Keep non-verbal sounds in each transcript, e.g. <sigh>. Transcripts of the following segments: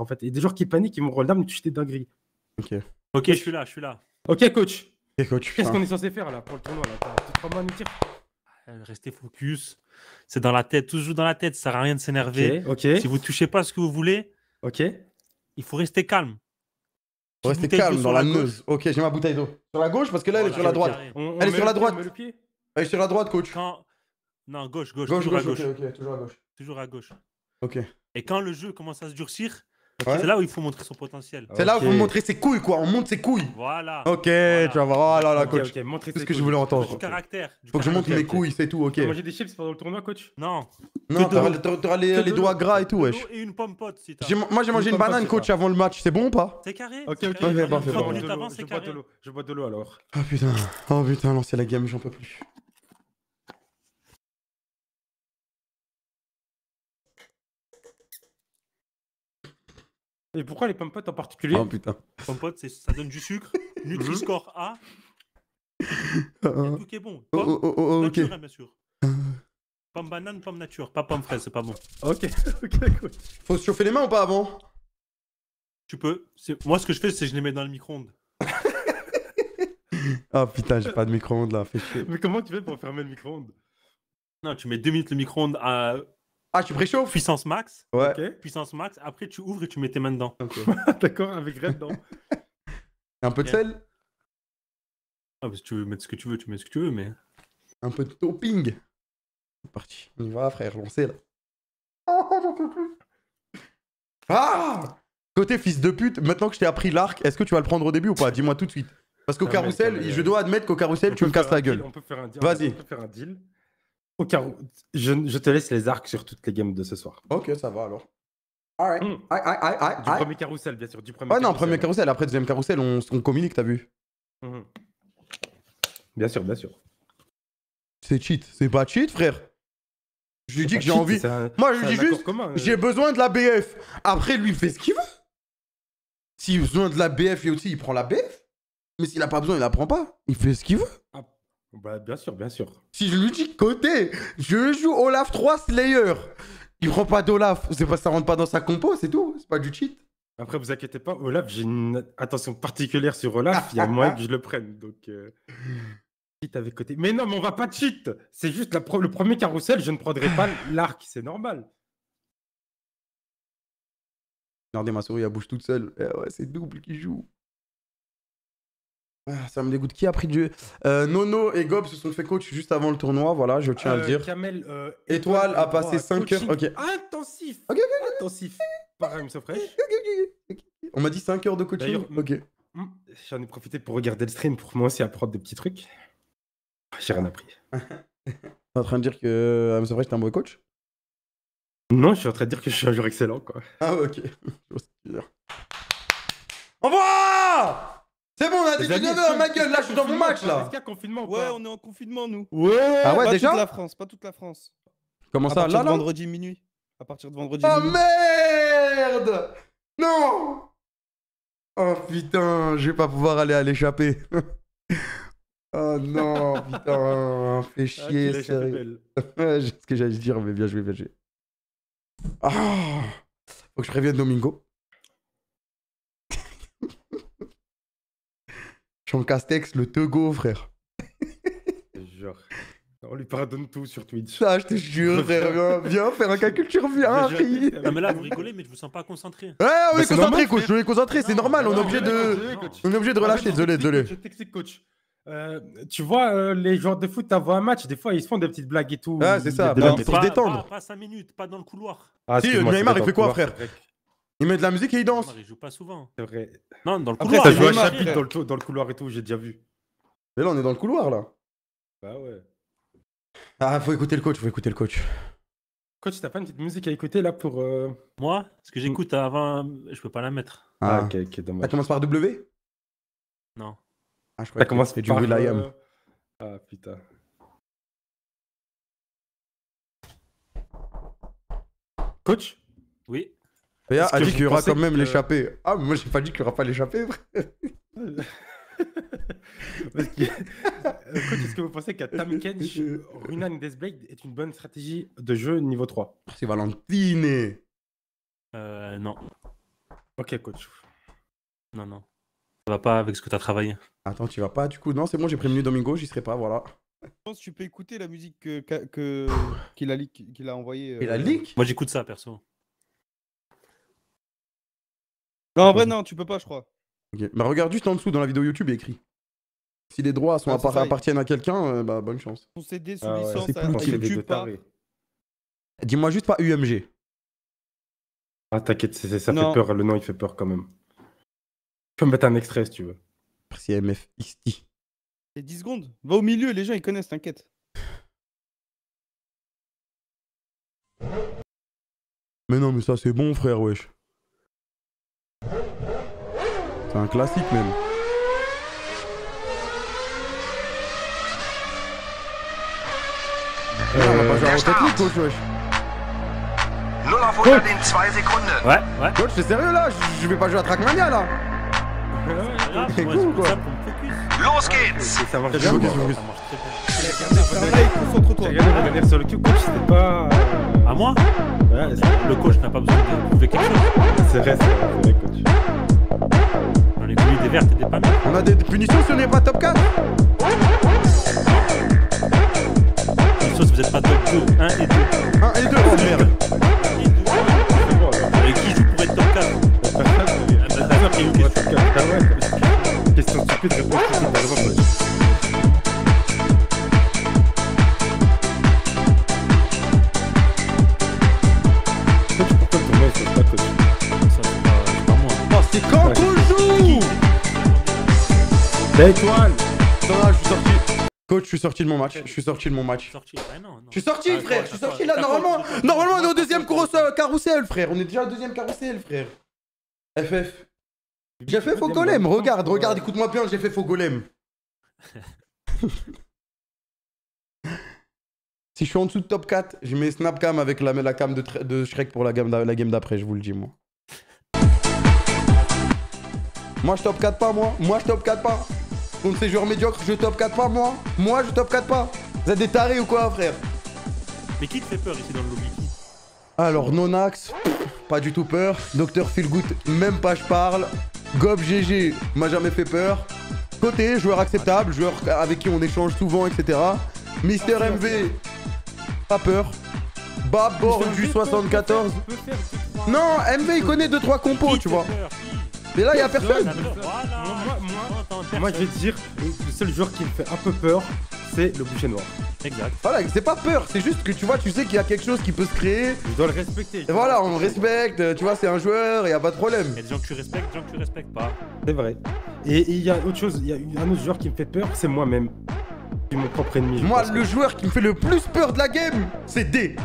en fait. Il y a des joueurs qui paniquent, ils vont roll down, tu t'es dinguerie. dingueries. Ok. Ok, je suis là, je suis là. Ok, coach. Ok, coach. Qu'est-ce qu'on est censé faire là pour le tournoi là ah, Restez focus. C'est dans la tête, toujours dans la tête, ça sert à rien de s'énerver. Si vous touchez pas ce que vous voulez, ok. il faut rester calme. Faut rester calme dans la neuse. Ok, j'ai ma bouteille d'eau. Sur la gauche, parce que là, elle est sur la droite. Elle est sur la droite. Elle est sur la droite, coach. Non, gauche, gauche. Gauche, toujours à gauche. Toujours à gauche. ok Et quand le jeu commence à se durcir, c'est là où il faut montrer son potentiel. C'est là où il faut montrer ses couilles, quoi. On montre ses couilles. Voilà. Ok, tu vas voir. Voilà oh là coach. Okay, c'est ce que je voulais entendre. Du caractère. faut que je monte mes couilles, c'est tout, ok. T'as mangé des chips pendant le tournoi, coach Non. Non, t'auras les, les doigts gras et tout, wesh. Et une pomme pote, si t'as. Moi, j'ai mangé une banane, coach, avant le match. C'est bon ou pas C'est carré. Ok, ok. Je bois de l'eau alors. Ah putain, oh putain, lancer la gamme, j'en peux plus. Et pourquoi les pommes potes en particulier Oh putain. Pommes potes, c'est- ça donne du sucre, <laughs> Nutri-Score A, <laughs> ah, ah. tout qui est bon. Oh, oh, oh, oh bien sûr. Ah. Pomme banane, pomme nature, pas pomme fraise, c'est pas bon. Ok, <laughs> ok, cool. Faut se chauffer les mains ou pas avant Tu peux. Moi, ce que je fais, c'est que je les mets dans le micro-ondes. Ah putain, j'ai pas de micro-ondes là, fait Mais comment tu fais pour fermer le micro-ondes Non, tu mets deux minutes le micro-ondes à ah, tu préchauffes Puissance max. Ouais. Puissance max. Après, tu ouvres et tu mets tes mains dedans. <laughs> D'accord, avec rien dedans. <laughs> un peu de sel Ah, parce bah, que tu veux mettre ce que tu veux, tu mets ce que tu veux, mais. Un peu de topping. C'est parti. On y va, frère, lancez là. Oh, j'en peux plus. Ah Côté fils de pute, maintenant que je t'ai appris l'arc, est-ce que tu vas le prendre au début ou pas Dis-moi tout de suite. Parce qu'au carrousel, je dois admettre qu'au carrousel, tu me casses la gueule. Vas-y. On peut faire un deal. Je, je, te laisse les arcs sur toutes les games de ce soir. Ok, ça va alors. Mm. du premier carousel, bien sûr. Du non, premier carousel. Après, deuxième carousel, on, communique, t'as vu mm-hmm. Bien sûr, bien sûr. C'est cheat. C'est pas cheat, frère. Je lui dis que j'ai envie. Moi, je lui dis juste, euh. j'ai besoin de la BF. Après, lui, il fait ce qu'il veut. S'il a besoin de la BF, aussi, il prend la BF. Mais s'il a pas besoin, il la prend pas. Il fait ce qu'il veut. Ah, bah, bien sûr, bien sûr. Si je lui dis côté, je joue Olaf 3 Slayer. Il prend pas d'Olaf. C'est pas ça rentre pas dans sa compo, c'est tout. C'est pas du cheat. Après, vous inquiétez pas, Olaf, j'ai une attention particulière sur Olaf. Il y a <laughs> moyen que je le prenne. Donc, euh, avec côté. Mais non, mais on va pas cheat. C'est juste le premier carrousel. Je ne prendrai pas <laughs> l'arc. C'est normal. Regardez ma souris, elle bouge toute seule. Eh ouais, c'est double qui joue. Ah, ça me dégoûte. Qui a pris du. Euh, Nono et Gob se sont fait coach juste avant le tournoi. Voilà, je tiens à le euh, dire. Kamel, euh, Étoile a passé 5 heures. Intensif. Intensif. Par On m'a dit 5 heures de coaching. Ok. J'en ai profité pour regarder le stream pour moi aussi apprendre des petits trucs. J'ai rien appris. <laughs> T'es en train de dire que Ramso Fresh un bon coach Non, je suis en train de dire que je suis un joueur excellent, quoi. Ah, ok. <laughs> Au revoir c'est bon, on a dit 19h, ma gueule, là, je suis dans mon match, là. Est-ce confinement Ouais, on est en confinement, nous. Ouais, ah ouais, pas bah, déjà toute la France, pas toute la France. Comment ça, là, là Vendredi minuit. À partir de vendredi oh, Ah merde Non Oh putain, je vais pas pouvoir aller à l'échappée. <laughs> oh non, putain, <laughs> fais ah, chier, sérieux. <laughs> ce que j'allais dire, mais bien joué, bien joué. Ah Faut que je prévienne Domingo. Jean Castex, le Togo, frère. Genre. On lui pardonne tout sur Twitch. Ah, <laughs> je te jure, frère, viens, faire un calcul, tu reviens, Non, mais là, vous rigolez, mais je vous sens pas concentré. Ouais, bah, on est concentré, coach, Je est concentré, c'est normal, on est obligé de, on est de relâcher, désolé, désolé. Je coach. Euh, tu vois, euh, les joueurs de foot, avant un match, des fois, ils se font des petites blagues et tout. Ah, c'est ça, pour bah, se détendre. Pas, 5 minutes, pas dans le couloir. Ah, si, Neymar, il fait quoi, frère il met de la musique et il danse. Non, il joue pas souvent. C'est vrai. Non, dans le couloir. Après, t'as joué un chapitre dans le, dans le couloir et tout, j'ai déjà vu. Mais là, on est dans le couloir, là. Bah ouais. Ah, faut écouter le coach, faut écouter le coach. Coach, t'as pas une petite musique à écouter là pour. Euh, Moi Ce que mm. j'écoute avant, je peux pas la mettre. Ah. ah, ok, ok, dommage. Ça commence par W Non. Ah, je crois ça commence par du William. Euh, ah putain. Coach Oui qu'il aura quand même l'échappé. Ah, mais moi, j'ai pas dit qu'il y aura pas l'échappée, <laughs> est-ce que vous pensez qu'à Tamkench, <laughs> Runan Deathblade est une bonne stratégie de jeu niveau 3 C'est Valentine Euh, non. Ok, coach. Non, non. Ça va pas avec ce que t'as travaillé. Attends, tu vas pas du coup Non, c'est bon, j'ai prévenu Domingo, j'y serai pas, voilà. Je pense que tu peux écouter la musique qu'il que, que, a, a envoyée. Il a euh, leak Moi, j'écoute ça, perso. Non, en vrai, non, tu peux pas, je crois. Ok. Bah, regarde juste en dessous dans la vidéo YouTube, écrit. Si les droits sont ah, appartiennent à quelqu'un, euh, bah bonne chance. On sous ah c'est à- plus Dis-moi juste pas UMG. Ah, t'inquiète, ça fait peur. Le nom, il fait peur quand même. Tu peux mettre un extrait si tu veux. Merci MFXT. C'est 10 secondes. Va au milieu, les gens ils connaissent, t'inquiète. Mais non, mais ça c'est bon, frère, wesh. C'est un classique même. On va pas jouer Ouais, ouais. Coach, t'es sérieux là je, vais pas jouer à Trackmania là C'est Los geht's Ça bien, pas... À moi le coach n'a pas besoin de C'est vrai, coach les couilles des vertes et pas On a des punitions si on n'est pas top 4 Sauf si vous êtes pas top 2, 1 et 2. 1 et 2, oh merde Et qui joue pour être top 4 ah, bah, ah Question stupide, réponse stupide, je suis sorti. Coach, je suis sorti de mon match. Je suis sorti de mon match. Je suis sorti, frère. Je suis sorti ah, là. Normalement, normalement, on est au deuxième carousel, frère. On est déjà au deuxième carousel, frère. FF. J'ai fait faux golem. Regarde, regarde, écoute-moi bien. J'ai fait faux golem. <laughs> si je suis en dessous de top 4, je mets Snapcam avec la, cam de, de Shrek pour la, la game d'après. Je vous le dis, moi. Moi, je top 4 pas, moi. Moi, je top 4 pas contre ces joueurs médiocres. Je top 4 pas, moi. Moi, je top 4 pas. Vous êtes des tarés ou quoi, frère Mais qui te fait peur ici dans le lobby Alors, Nonax, pas du tout peur. Docteur Feelgood, même pas je parle. Gob GG m'a jamais fait peur. Côté, joueur acceptable, joueur avec qui on échange souvent, etc. Mister ah, MV, pas peur. Babord du 74. non, MV il connaît 2-3 compos, tu vois. Et là, il a personne. Moi, je vais te dire, le seul joueur qui me fait un peu peur, c'est le boucher noir. Exact. Voilà, c'est pas peur, c'est juste que tu vois, tu sais qu'il y a quelque chose qui peut se créer. Tu dois le respecter. voilà, on respecte, tu vois, c'est un joueur, il y a pas de problème. Il y a des gens que tu respectes, des gens que tu respectes pas. C'est vrai. Et il y a autre chose, il y a un autre joueur qui me fait peur, c'est moi-même. Je mon propre ennemi. Moi, le joueur qui me fait le plus peur de la game, c'est D.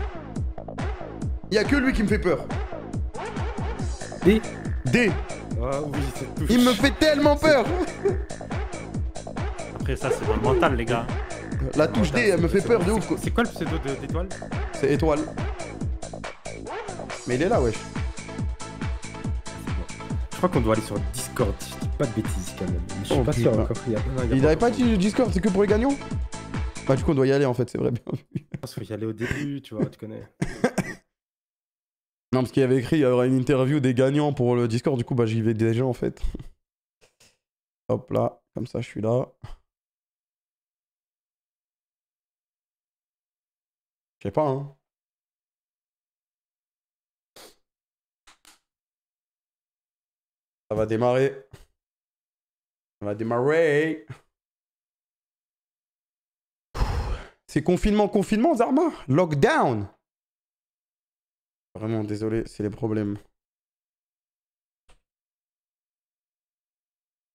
Il y a que lui qui me fait peur. D D ah, il me fait tellement peur Après, ça, c'est dans mental, les gars. La touche D, elle me fait peur de ouf, quoi. C'est quoi le pseudo d'étoile C'est étoile. Mais il est là, wesh. Je crois qu'on doit aller sur Discord, je dis pas de bêtises quand même. Je suis oh, pas sûr encore. Il avait pas Discord, c'est que pour les gagnants Bah, du coup, on doit y aller en fait, c'est vrai, bien vu. Je faut y aller au début, tu vois, tu connais. <laughs> Non, parce qu'il avait écrit, il y aura une interview des gagnants pour le Discord, du coup, bah j'y vais déjà en fait. <laughs> Hop là, comme ça je suis là. Je sais pas, hein. Ça va démarrer. Ça va démarrer. C'est confinement, confinement, Zarma Lockdown Vraiment, désolé, c'est les problèmes.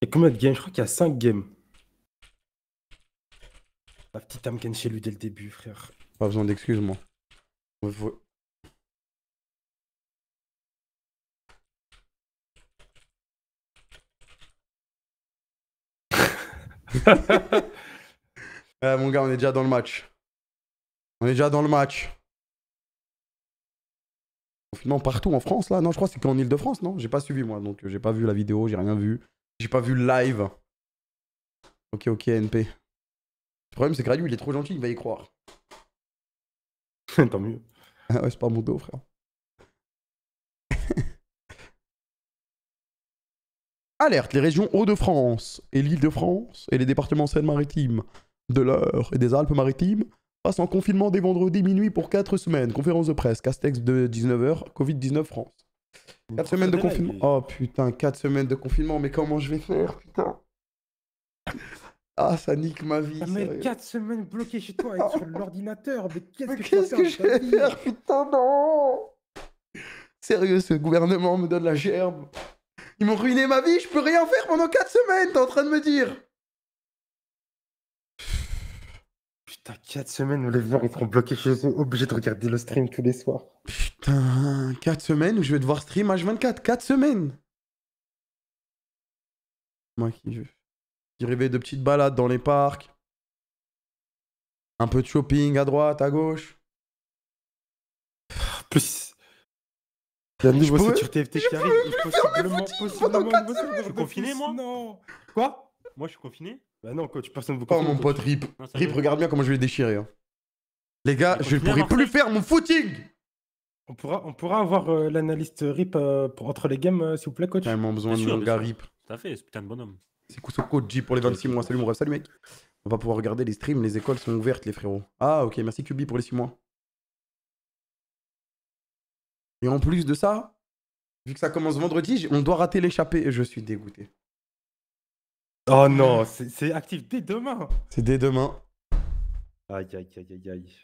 Et combien de games Je crois qu'il y a 5 games. La petite Amken chez lui dès le début, frère. Pas besoin d'excuses, moi. <laughs> <laughs> Eh, mon gars, on est déjà dans le match. On est déjà dans le match partout en France là. Non, je crois que c'est qu'en Ile-de-France, non J'ai pas suivi moi, donc euh, j'ai pas vu la vidéo, j'ai rien vu. J'ai pas vu le live. Ok, ok, NP. Le problème, c'est que Radu, il est trop gentil, il va y croire. <laughs> Tant mieux. Ah ouais, c'est pas mon dos, frère. <laughs> Alerte, les régions Hauts-de-France et l'Île-de-France et les départements Seine-Maritime, de l'Eure et des Alpes-Maritimes Passe en confinement dès vendredi minuit pour 4 semaines. Conférence de presse, Castex de 19h, Covid-19 France. 4 semaines de confinement. Oh putain, 4 semaines de confinement, mais comment je vais faire, putain Ah, ça nique ma vie. Ah, mais 4 semaines bloquées chez toi avec sur <laughs> l'ordinateur, mais qu'est-ce que, je vais faire, putain, non Sérieux, ce gouvernement me donne la gerbe. Ils m'ont ruiné ma vie, je peux rien faire pendant 4 semaines, t'es en train de me dire 4 semaines où les viewers ils seront bloqués chez eux, obligés de regarder le stream tous les soirs. Putain, 4 semaines où je vais devoir stream H24, 4 semaines Moi qui, qui rêvais de petites balades dans les parcs, un peu de shopping à droite, à gauche. Plus. Il y a un nouveau sécurité FT je arrive, il faut simplement, possiblement, Moi moi Quoi Quoi Moi suis suis bah non, coach, personne ne vous Oh mon pote, Rip. Rip, regarde bien comment je vais déchirer. Hein. Les gars, je ne pourrai plus faire mon footing On pourra, on pourra avoir euh, l'analyste euh, RIP euh, pour- entre les games, s'il vous plaît, coach. vraiment besoin de mon gars Rip. Tout à fait, c'est putain de bonhomme. C'est Kusoko G pour les 26 mois. Salut mon ref, salut mec. On va pouvoir regarder les streams, les écoles sont ouvertes les frérots. Ah ok, merci Kubi pour les 6 mois. Et en plus de ça, vu que ça commence vendredi, on doit rater l'échappée. Je suis dégoûté. Oh non, c'est actif dès demain. C'est dès demain. Aïe, aïe, aïe, aïe, aïe.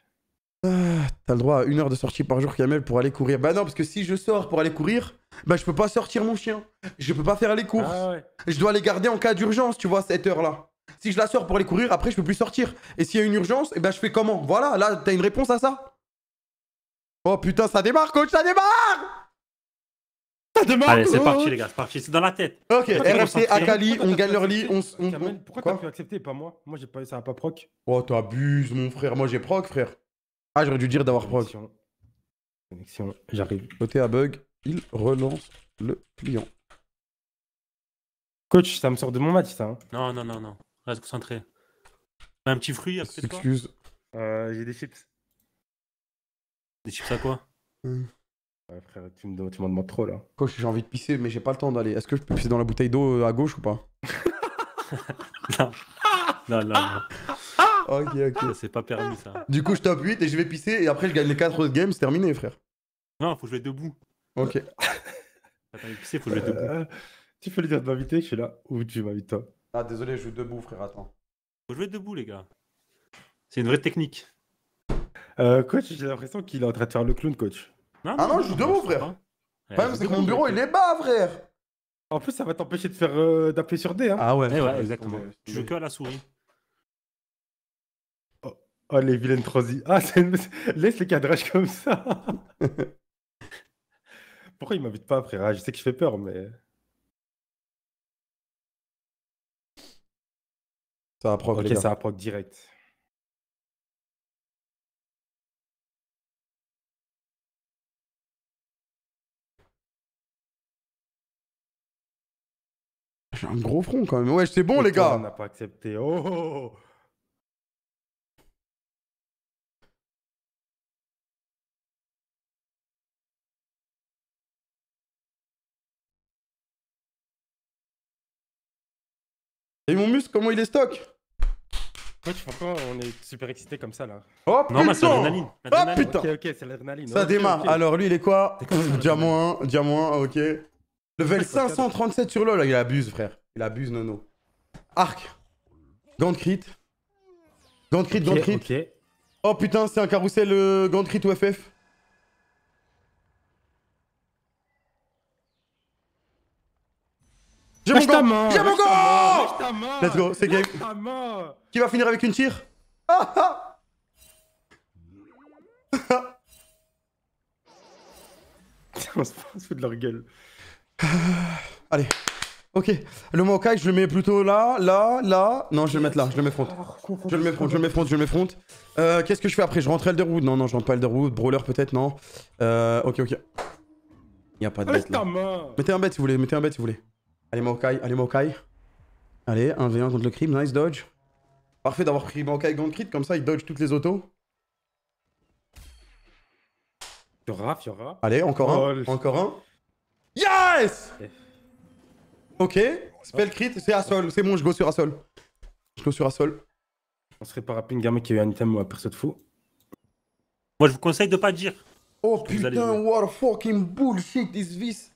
Ah, t'as le droit à une heure de sortie par jour, Kamel, pour aller courir. Bah non, parce que si je sors pour aller courir, bah je peux pas sortir mon chien. Je peux pas faire les courses. Ah je dois les garder en cas d'urgence, tu vois, cette heure-là. Si je la sors pour aller courir, après je peux plus sortir. Et s'il y a une urgence, et eh bah, ben, je fais comment Voilà, là, t'as une réponse à ça. Oh putain, ça démarre, coach, ça démarre Allez, c'est parti, oh. les gars, c'est parti, c'est dans la tête. Ok, RFC, Akali, on gagne leur lit. On, on, pourquoi t'as pu accepter pas moi Moi, j'ai pas, ça va pas proc. Oh, t'abuses, mon frère. Moi, j'ai proc, frère. Ah, j'aurais dû dire d'avoir proc. Connexion, j'arrive. Côté à bug, il relance le client. Coach, ça me sort de mon match, ça. Hein. Non, non, non, non. Reste concentré. Un petit fruit après Excuse. Euh, j'ai des chips. Des chips à quoi euh. Ouais, frère, tu me, m'en demandes trop là. Coach, j'ai envie de pisser, mais j'ai pas le temps d'aller. Est-ce que je peux pisser dans la bouteille d'eau euh, à gauche ou pas <laughs> non. non. non, non, Ok, ok. Ah, c'est pas permis ça. Du coup, je top 8 et je vais pisser et après, je gagne les 4 autres games, c'est terminé, frère. Non, faut jouer debout. Ok. Attends, il pisser, faut jouer debout. Euh, tu peux lui dire de m'inviter, je suis là. Ou tu m'invites toi. Ah, désolé, je joue debout, frère, attends. Faut jouer debout, les gars. C'est une vraie technique. Euh, coach, j'ai l'impression qu'il est en train de faire le clown, coach ah non, je joue debout, frère. Le eh, problème, c'est que mon bureau, il est bas, frère. En plus, ça va t'empêcher de faire euh, sur D. Hein. Ah ouais, eh exactement. Tu joues que à la souris. Oh, oh les vilaines transi. Ah, <laughs> laisse les cadrages comme ça. <laughs> Pourquoi il m'invite pas, frère ah, Je sais que je fais peur, mais. Ok, ça un proc direct. J'ai un gros front quand même. Ouais, c'est bon, les gars. On n'a pas accepté. Oh, oh, oh, oh Et mon muscle, comment il est stock Pourquoi tu fais quoi On est super excité comme ça là. Oh putain Non, bah, mais c'est l'adrénaline. Oh putain Ok, c'est l'adrénaline. Ça démarre. Alors lui, il est quoi Diamant 1, diamant 1, ok. Level 537 sur LoL, il abuse frère. Il abuse Nono. Arc. Gant crit. Gant crit, okay, crit. Oh putain, c'est un carrousel euh, Gant crit ou FF. J'ai mon gant J'ai mon gant Let's go, c'est game. Qui va finir avec une tire ah, ah. On se de leur gueule. <sighs> Allez. Ok, le Mokai, je le mets plutôt là, là, là. Non, je vais le mettre là, je le mets front. Je le mets front, je le mets front, je le mets front. Euh, qu'est-ce que je fais après Je rentre route, Non, non, je rentre pas route, Brawler peut-être, non. Euh, ok, ok, il Y a pas de bête Mettez un bête si vous voulez, mettez un bête si vous voulez. Allez Mokai, allez Mokai. Allez, 1v1 contre le crime, nice dodge. Parfait d'avoir pris Maokai contre crit, comme ça il dodge toutes les autos. Allez, encore un, encore un. Yes Ok. Spell crit, c'est Assol. C'est bon, je go sur Assol. Je go sur Assol. On serait pas rapide une gamme qui a eu un item ou un perso de fou. Moi, je vous conseille de pas dire. Oh putain, what fucking bullshit is this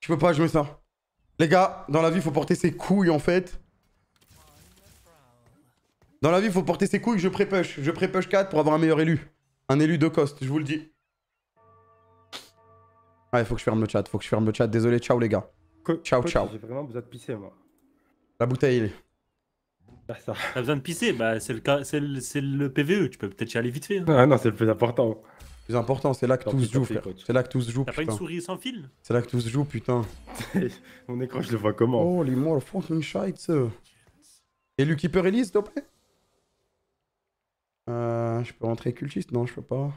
Je peux pas jouer ça. Les gars, dans la vie, faut porter ses couilles en fait. Dans la vie, faut porter ses couilles. Je pré-push. Je pré-push 4 pour avoir un meilleur élu. Un élu de cost, je vous le dis. Ouais, faut que je ferme le chat, faut que je ferme le chat. Désolé, ciao les gars. ciao, ciao. J'ai vraiment besoin de pisser, moi. La bouteille, il bah, est. T'as besoin de pisser, bah, c'est le, PVE, e, tu peux peut-être y aller vite fait. Hein. Ah non, c'est le plus important. Le plus important, c'est là que tout se joue, frère. C'est là que tout se joue, T'as pas une souris sans fil C'est là que tout se joue, putain. Mon <laughs> écran, je le vois comment Oh, les morts fucking shite. Et Lucky Elise, s'il te plaît euh, Je peux rentrer cultiste Non, je peux pas.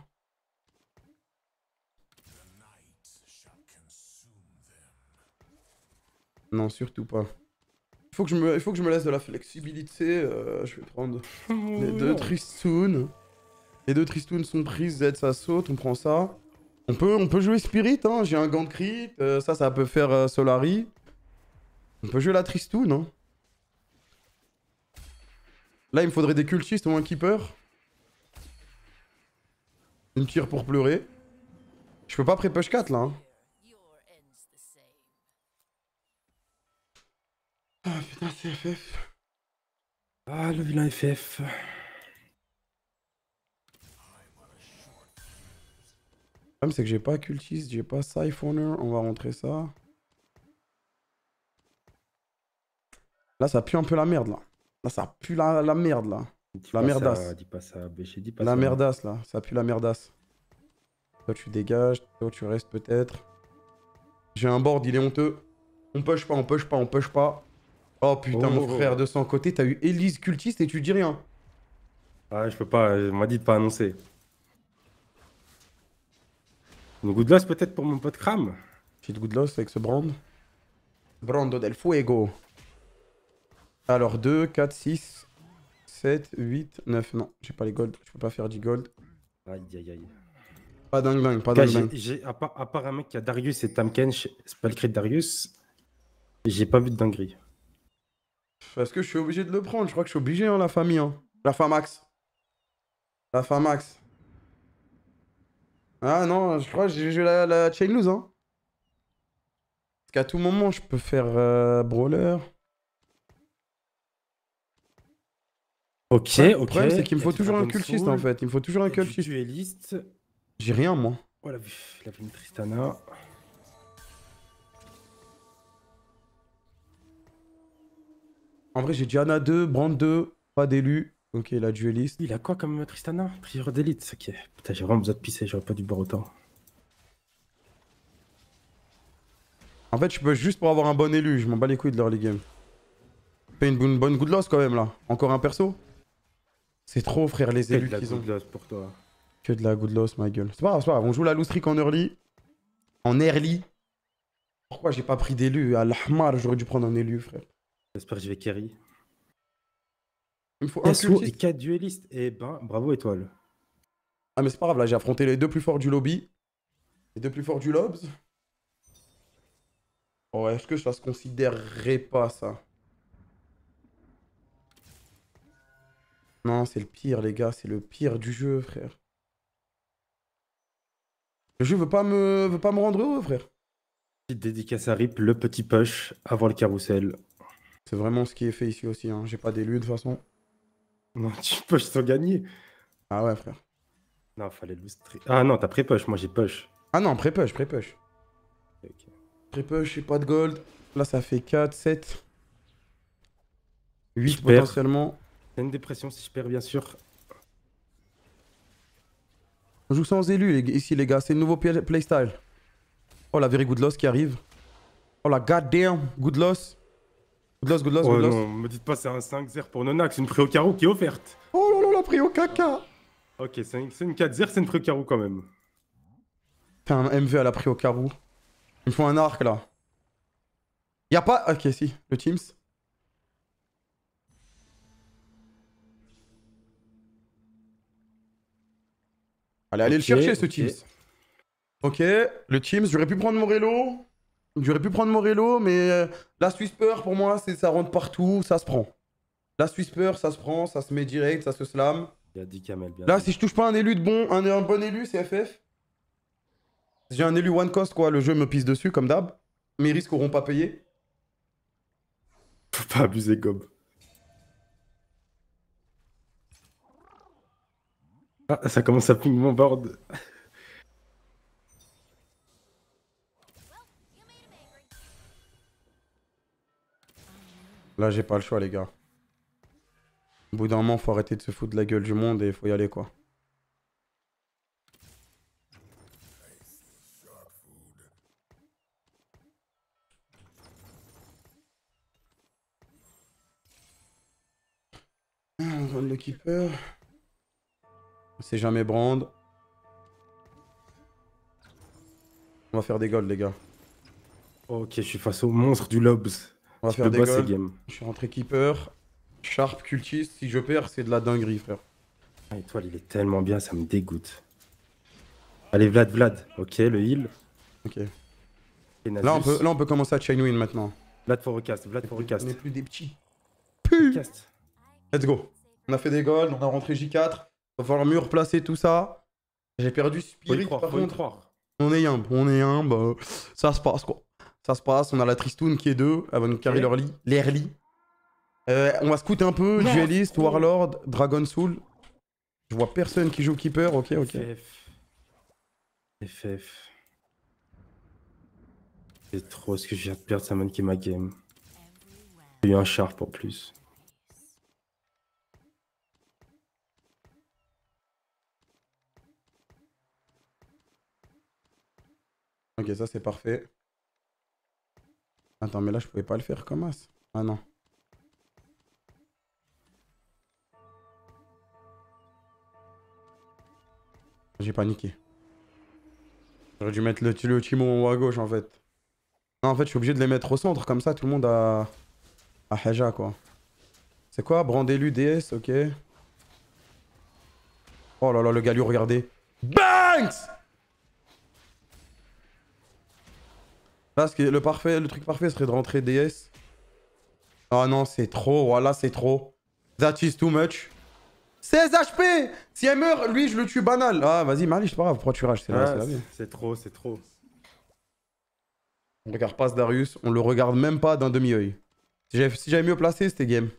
Non, surtout pas. Il faut, que je me, laisse de la flexibilité. Euh, je vais prendre <laughs> les deux Tristounes. Les deux Tristounes sont prises. Z, ça saute. On prend ça. On peut, on peut jouer Spirit. Hein, j'ai un gant de crit. Euh, ça, ça peut faire euh, Solari. On peut jouer la Tristoun. Hein. Là, il me faudrait des cultistes ou un keeper. Une tire pour pleurer. Je peux pas pré-push 4 là. Hein. Ah putain, c'est FF. Ah, le vilain FF. Le problème, c'est que j'ai pas cultiste, j'ai pas siphoner. On va rentrer ça. Là, ça pue un peu la merde, là. Là, ça pue la, merde, là. la merdasse. dis pas ça, la ça. La merdasse, là. Ça pue la merdasse. Toi, tu dégages. Toi, tu restes peut-être. J'ai un board, il est honteux. On push pas, on push pas, on push pas. Oh putain, mon oh. frère, de son côté, t'as eu Elise cultiste et tu dis rien. Ah, je peux pas, il m'a dit de pas annoncer. Une good loss peut-être pour mon pote Cram Petite good loss avec ce brand. Brando del Fuego. Alors 2, 4, 6, 7, 8, 9. Non, j'ai pas les gold, je peux pas faire du gold. Aïe aïe aïe. Pas dingue dingue, pas dingue Apparemment, J'ai, à, a Darius et Tamken, c'est pas le cri Darius, j'ai pas vu de dinguerie. Parce que je suis obligé de le prendre. Je crois que je suis obligé, hein, la famille. Hein. La Famax. La Max. Ah non, je crois que j'ai la, la chain loose. Hein. Parce qu'à tout moment, je peux faire euh, brawler. Ok, ok. Le problème, c'est qu'il me faut toujours un cultiste en fait. Il me faut toujours un cultiste. J'ai rien, moi. oh, la, la Tristana. En vrai, j'ai Diana 2, Brand 2, pas d'élu. Ok, la dueliste. Il a quoi comme Tristana Prior d'élite, ok. Putain, j'ai vraiment besoin de pisser, j'aurais pas dû boire autant. En fait, je peux juste pour avoir un bon élu, je m'en bats les couilles de l'early game. Fais une bonne, good loss quand même là. Encore un perso C'est trop frère les élus qui ont. Que de la good loss pour toi. Que de la good loss ma gueule. C'est pas grave, c'est pas grave. On joue la loose en early. En early. Pourquoi j'ai pas pris d'élu À l'Ahmar, j'aurais dû prendre un élu frère. J'espère que je vais carry. Il faut un Yasuo et quatre duelistes, Et eh ben, bravo étoile. Ah mais c'est pas grave, là j'ai affronté les deux plus forts du lobby. Les deux plus forts du lobs. Oh est-ce que ça se considérerait pas ça Non, c'est le pire les gars, c'est le pire du jeu frère. Le jeu veut pas me, veut pas me rendre heureux frère. Petite dédicace à Rip, le petit push avant le carrousel. C'est vraiment ce qui est fait ici aussi. Hein. J'ai pas d'élu de toute façon. Non, tu push sans gagner. Ah ouais, frère. Non, fallait lustrer. Ah non, t'as pré-push, moi j'ai push. Ah non, pré-push, pré-push. Pré-push, j'ai pas de gold. Là, ça fait 4, 7, 8 potentiellement. une dépression si je perds, bien sûr. On joue sans élus ici, les gars. C'est le nouveau playstyle. Oh, la very good loss qui arrive. Oh la goddamn good loss. Good loss, good loss, oh good loss. Non, me dites pas, c'est un 5-0 pour Nonax, une prio au carreau qui est offerte. Oh là là, la prio au caca Ok, c'est une 4-0, c'est une prio au carreau quand même. T'as un MV à la prio au carreau. Il me faut un arc là. a pas. Ok, si, le Teams. Allez, allez le chercher ce Teams. Ok, le Teams, j'aurais pu prendre Morello j'aurais pu prendre Morello, mais euh, la Swiss Peur, pour moi, ça rentre partout, ça se prend. La Swiss Peur, ça se prend, ça se met direct, ça se slam. Là, si je touche pas un élu de bon, un, bon élu, c'est FF. j'ai un élu one cost, quoi, le jeu me pisse dessus, comme d'hab. Mes risques auront pas payé. Faut pas abuser, Gob. Ah, ça commence à ping mon board. Là, j'ai pas le choix, les gars. Au bout d'un moment, faut arrêter de se foutre de la gueule du monde et faut y aller, quoi. Mmh, On keeper. C'est jamais brand. On va faire des golds, les gars. Ok, je suis face au monstre du Lobs. On va faire des boss Je suis rentré keeper. Sharp, cultiste. Si je perds, c'est de la dinguerie, frère. Ah étoile, il est tellement bien, ça me dégoûte. Allez, Vlad, Vlad. Ok, le heal. Ok. Là on, peut, là on, peut, commencer à chain win maintenant. Vlad for recast, Vlad for recast. On n'est plus des petits. Recast. Let's go. On a fait des goals, on a rentré J4. Va falloir mieux replacer tout ça. J'ai perdu Spirit, On est un, on est bah Ça se passe, quoi. Ça se passe. On a la Tristoun qui est deux, avant de carrer leur lit. Euh, on va coûter un peu. Non, Warlord, Dragon Soul. Je vois personne qui joue Keeper. Ok, ok. FF. C'est trop ce que j'ai de perdre, ça man qui ma game. J'ai eu un char pour plus. Ok, ça c'est parfait. Attends, mais là, je pouvais pas le faire comme as. Ah non. J'ai paniqué. J'aurais dû mettre le, le en haut à gauche, en fait. Non, en fait, je suis obligé de les mettre au centre. Comme ça, tout le monde a... A Haja, quoi. C'est quoi Brandélu, DS, ok. Oh là là, le Galio, regardez. Banks Là, le, parfait, le truc parfait serait de rentrer DS. Ah non, c'est trop. Voilà, c'est trop. That is too much. 16 HP Si elle meurt, lui, je le tue banal. Ah, vas-y, Mali, c'est pas grave. Pourquoi tu rages C'est trop, c'est trop. On regarde pas ce Darius. On le regarde même pas d'un demi-œil. Si j'avais mieux placé, c'était game.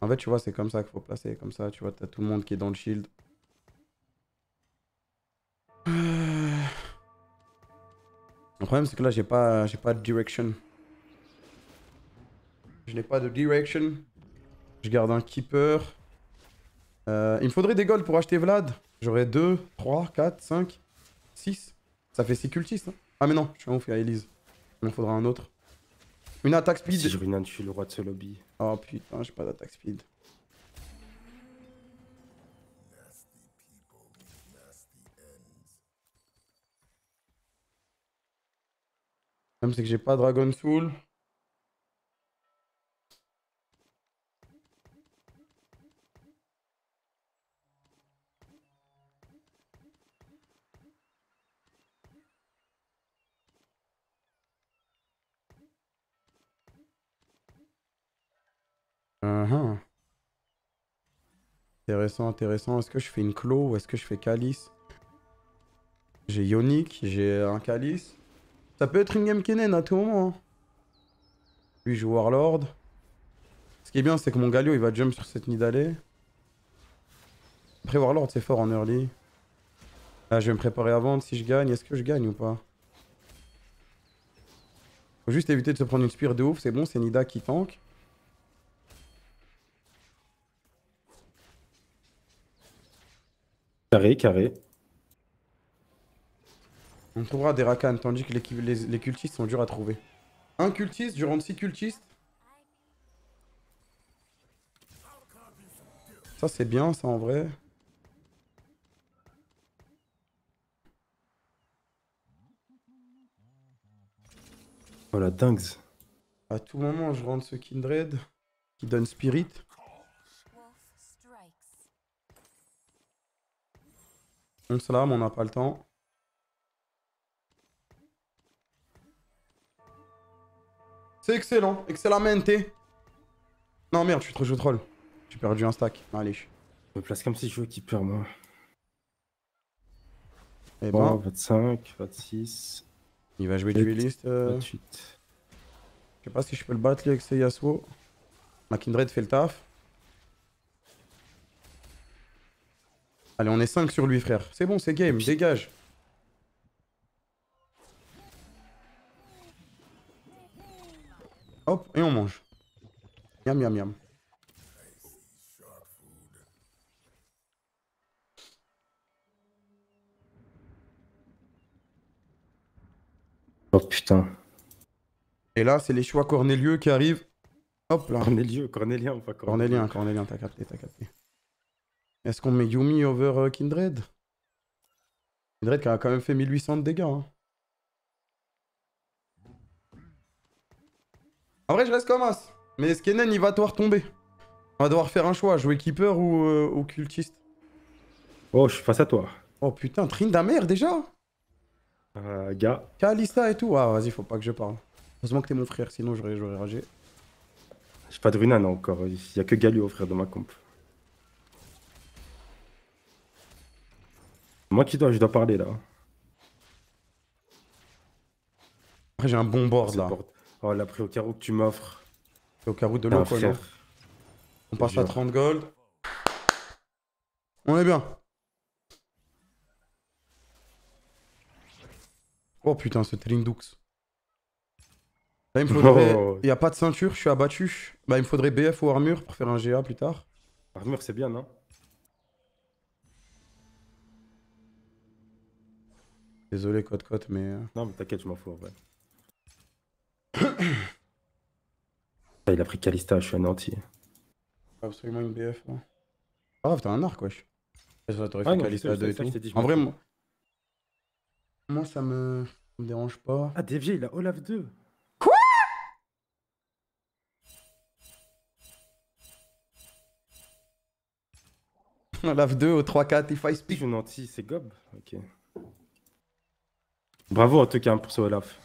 En fait, tu vois, c'est comme ça qu'il faut placer. Comme ça, tu vois, tu as tout le monde qui est dans le shield. problème c'est que là j'ai pas j'ai pas de direction. Je n'ai pas de direction. Je garde un keeper. Euh, il me faudrait des golds pour acheter Vlad. J'aurais 2, 3, 4, 5, 6. Ça fait 6 cultistes. Hein. Ah mais non, je suis un ouf, il y a Elise. Il me faudra un autre. Une attaque speed. Si je suis le roi de ce lobby. Oh putain, j'ai pas d'attaque speed. problème, c'est que j'ai pas Dragon Soul. Uh-huh. Intéressant, intéressant. Est-ce que je fais une clo ou est-ce que je fais calice J'ai Ionic, j'ai un calice. Ça peut être une game Kennen à tout moment. Hein. Lui joue Warlord. Ce qui est bien, c'est que mon Galio, il va jump sur cette Nidalee. Après, Warlord, c'est fort en early. Là, je vais me préparer à vendre si je gagne. Est-ce que je gagne ou pas Faut juste éviter de se prendre une spire de ouf. C'est bon, c'est Nida qui tank. Carré, carré. On trouvera des racanes, tandis que les, cultistes sont durs à trouver. Un cultiste, je rentre 6 cultistes. Ça c'est bien, ça en vrai. Oh la dingue. À tout moment, je rentre ce Kindred qui donne Spirit. On se lame, on n'a pas le temps. C'est excellent. Excellamente. Non, merde, je suis trop joué troll. J'ai perdu un stack. Allez. Je me place comme si je jouais keeper, moi. Et 25, 26. Il va jouer du list. 28. Je sais pas si je peux le battre avec ses Yasuo. Ma Kindred fait le taf. Allez, on est 5 sur lui, frère. C'est bon, c'est game. Dégage. Hop, et on mange. Yam yam yam. Oh putain. Et là, c'est les choix Cornelieux qui arrivent. Hop là. Cornélieux, Cornélien, pas Cornélien. Cornélien, Cornelien, t'as capté, t'as capté. Est-ce qu'on met Yumi over euh, Kindred Kindred qui a quand même fait 1800 de dégâts. Hein. En vrai, je reste comme As. Mais Skenen, il va devoir tomber. On va devoir faire un choix, jouer Keeper ou, euh, occultiste. Cultiste. Oh, je suis face à toi. Oh putain, Trine déjà Euh, gars. Kalista et tout. Ah, vas-y, faut pas que je parle. Heureusement que t'es mon frère, sinon j'aurais ragé. J'ai pas de Runan encore. Il y a que Galio, frère, dans ma comp. Moi qui dois, je dois parler là. Après, j'ai un bon board là. Oh, la pris au carreau que tu m'offres. Au carreau de l'eau, on passe à 30 gold. On est bien. Oh putain, ce Telling il me faudrait. <laughs> Oh. y a pas de ceinture, je suis abattu. Bah, il me faudrait BF ou armure pour faire un GA plus tard. Armure, c'est bien, non Désolé, Cote Cote, mais. Euh. Non, mais t'inquiète, je m'en fous en <coughs> Il a pris Kalista, je suis un anéanti. Absolument une BF. pas hein. Ah, t'as un arc, wesh. Ça t'aurait ah, fait Kalista 2 et tout. en vrai, moi... moi, ça me... dérange pas. Ah, Dévier il a Olaf 2. Quoi <laughs> Olaf 2 au 3-4, if I speak. Je suis c'est gob. Bravo en tout cas pour ce Olaf.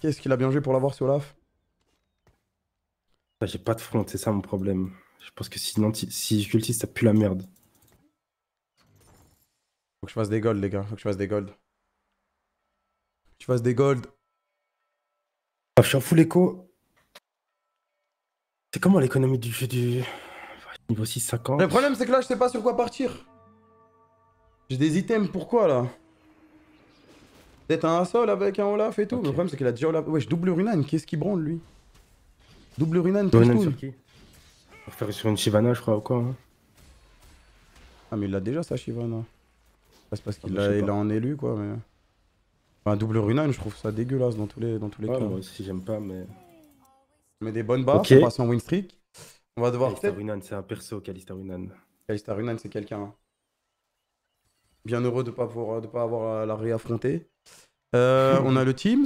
Qu'est-ce qu'il a bien joué pour l'avoir, sur Olaf bah, J'ai pas de front, c'est ça mon problème. Je pense que sinon, si je ça pue la merde. Faut que je fasse des golds, les gars. Faut que je fasse des golds. Faut que je fasse des golds. Ah, je suis en full écho. C'est comment l'économie du jeu du. Niveau 6, 50. Le problème, c'est que là, je sais pas sur quoi partir. J'ai des items, pourquoi là D'être un sol avec un Olaf et tout. Le problème, c'est qu'il a déjà Olaf. Wesh, double Runan, qu'est-ce qui branle lui Double Runan, tout sur qui On va faire sur une Shivana, je crois, ou quoi hein. Ah, mais il l'a déjà sa Shivana. Bah, c'est parce qu'il ah, bah, a l'a en élu, quoi. Mais... Enfin, double Runan, je trouve ça dégueulasse dans tous les, dans tous les cas. Moi aussi, j'aime pas, mais. Mais des bonnes bases, on passe en win streak. On va devoir. Calista Runan, c'est un perso, Calista Runan. Calista Runan, c'est quelqu'un. Hein. Bien heureux de ne pas, de pas avoir à la réaffronter. Euh, on a le Teams.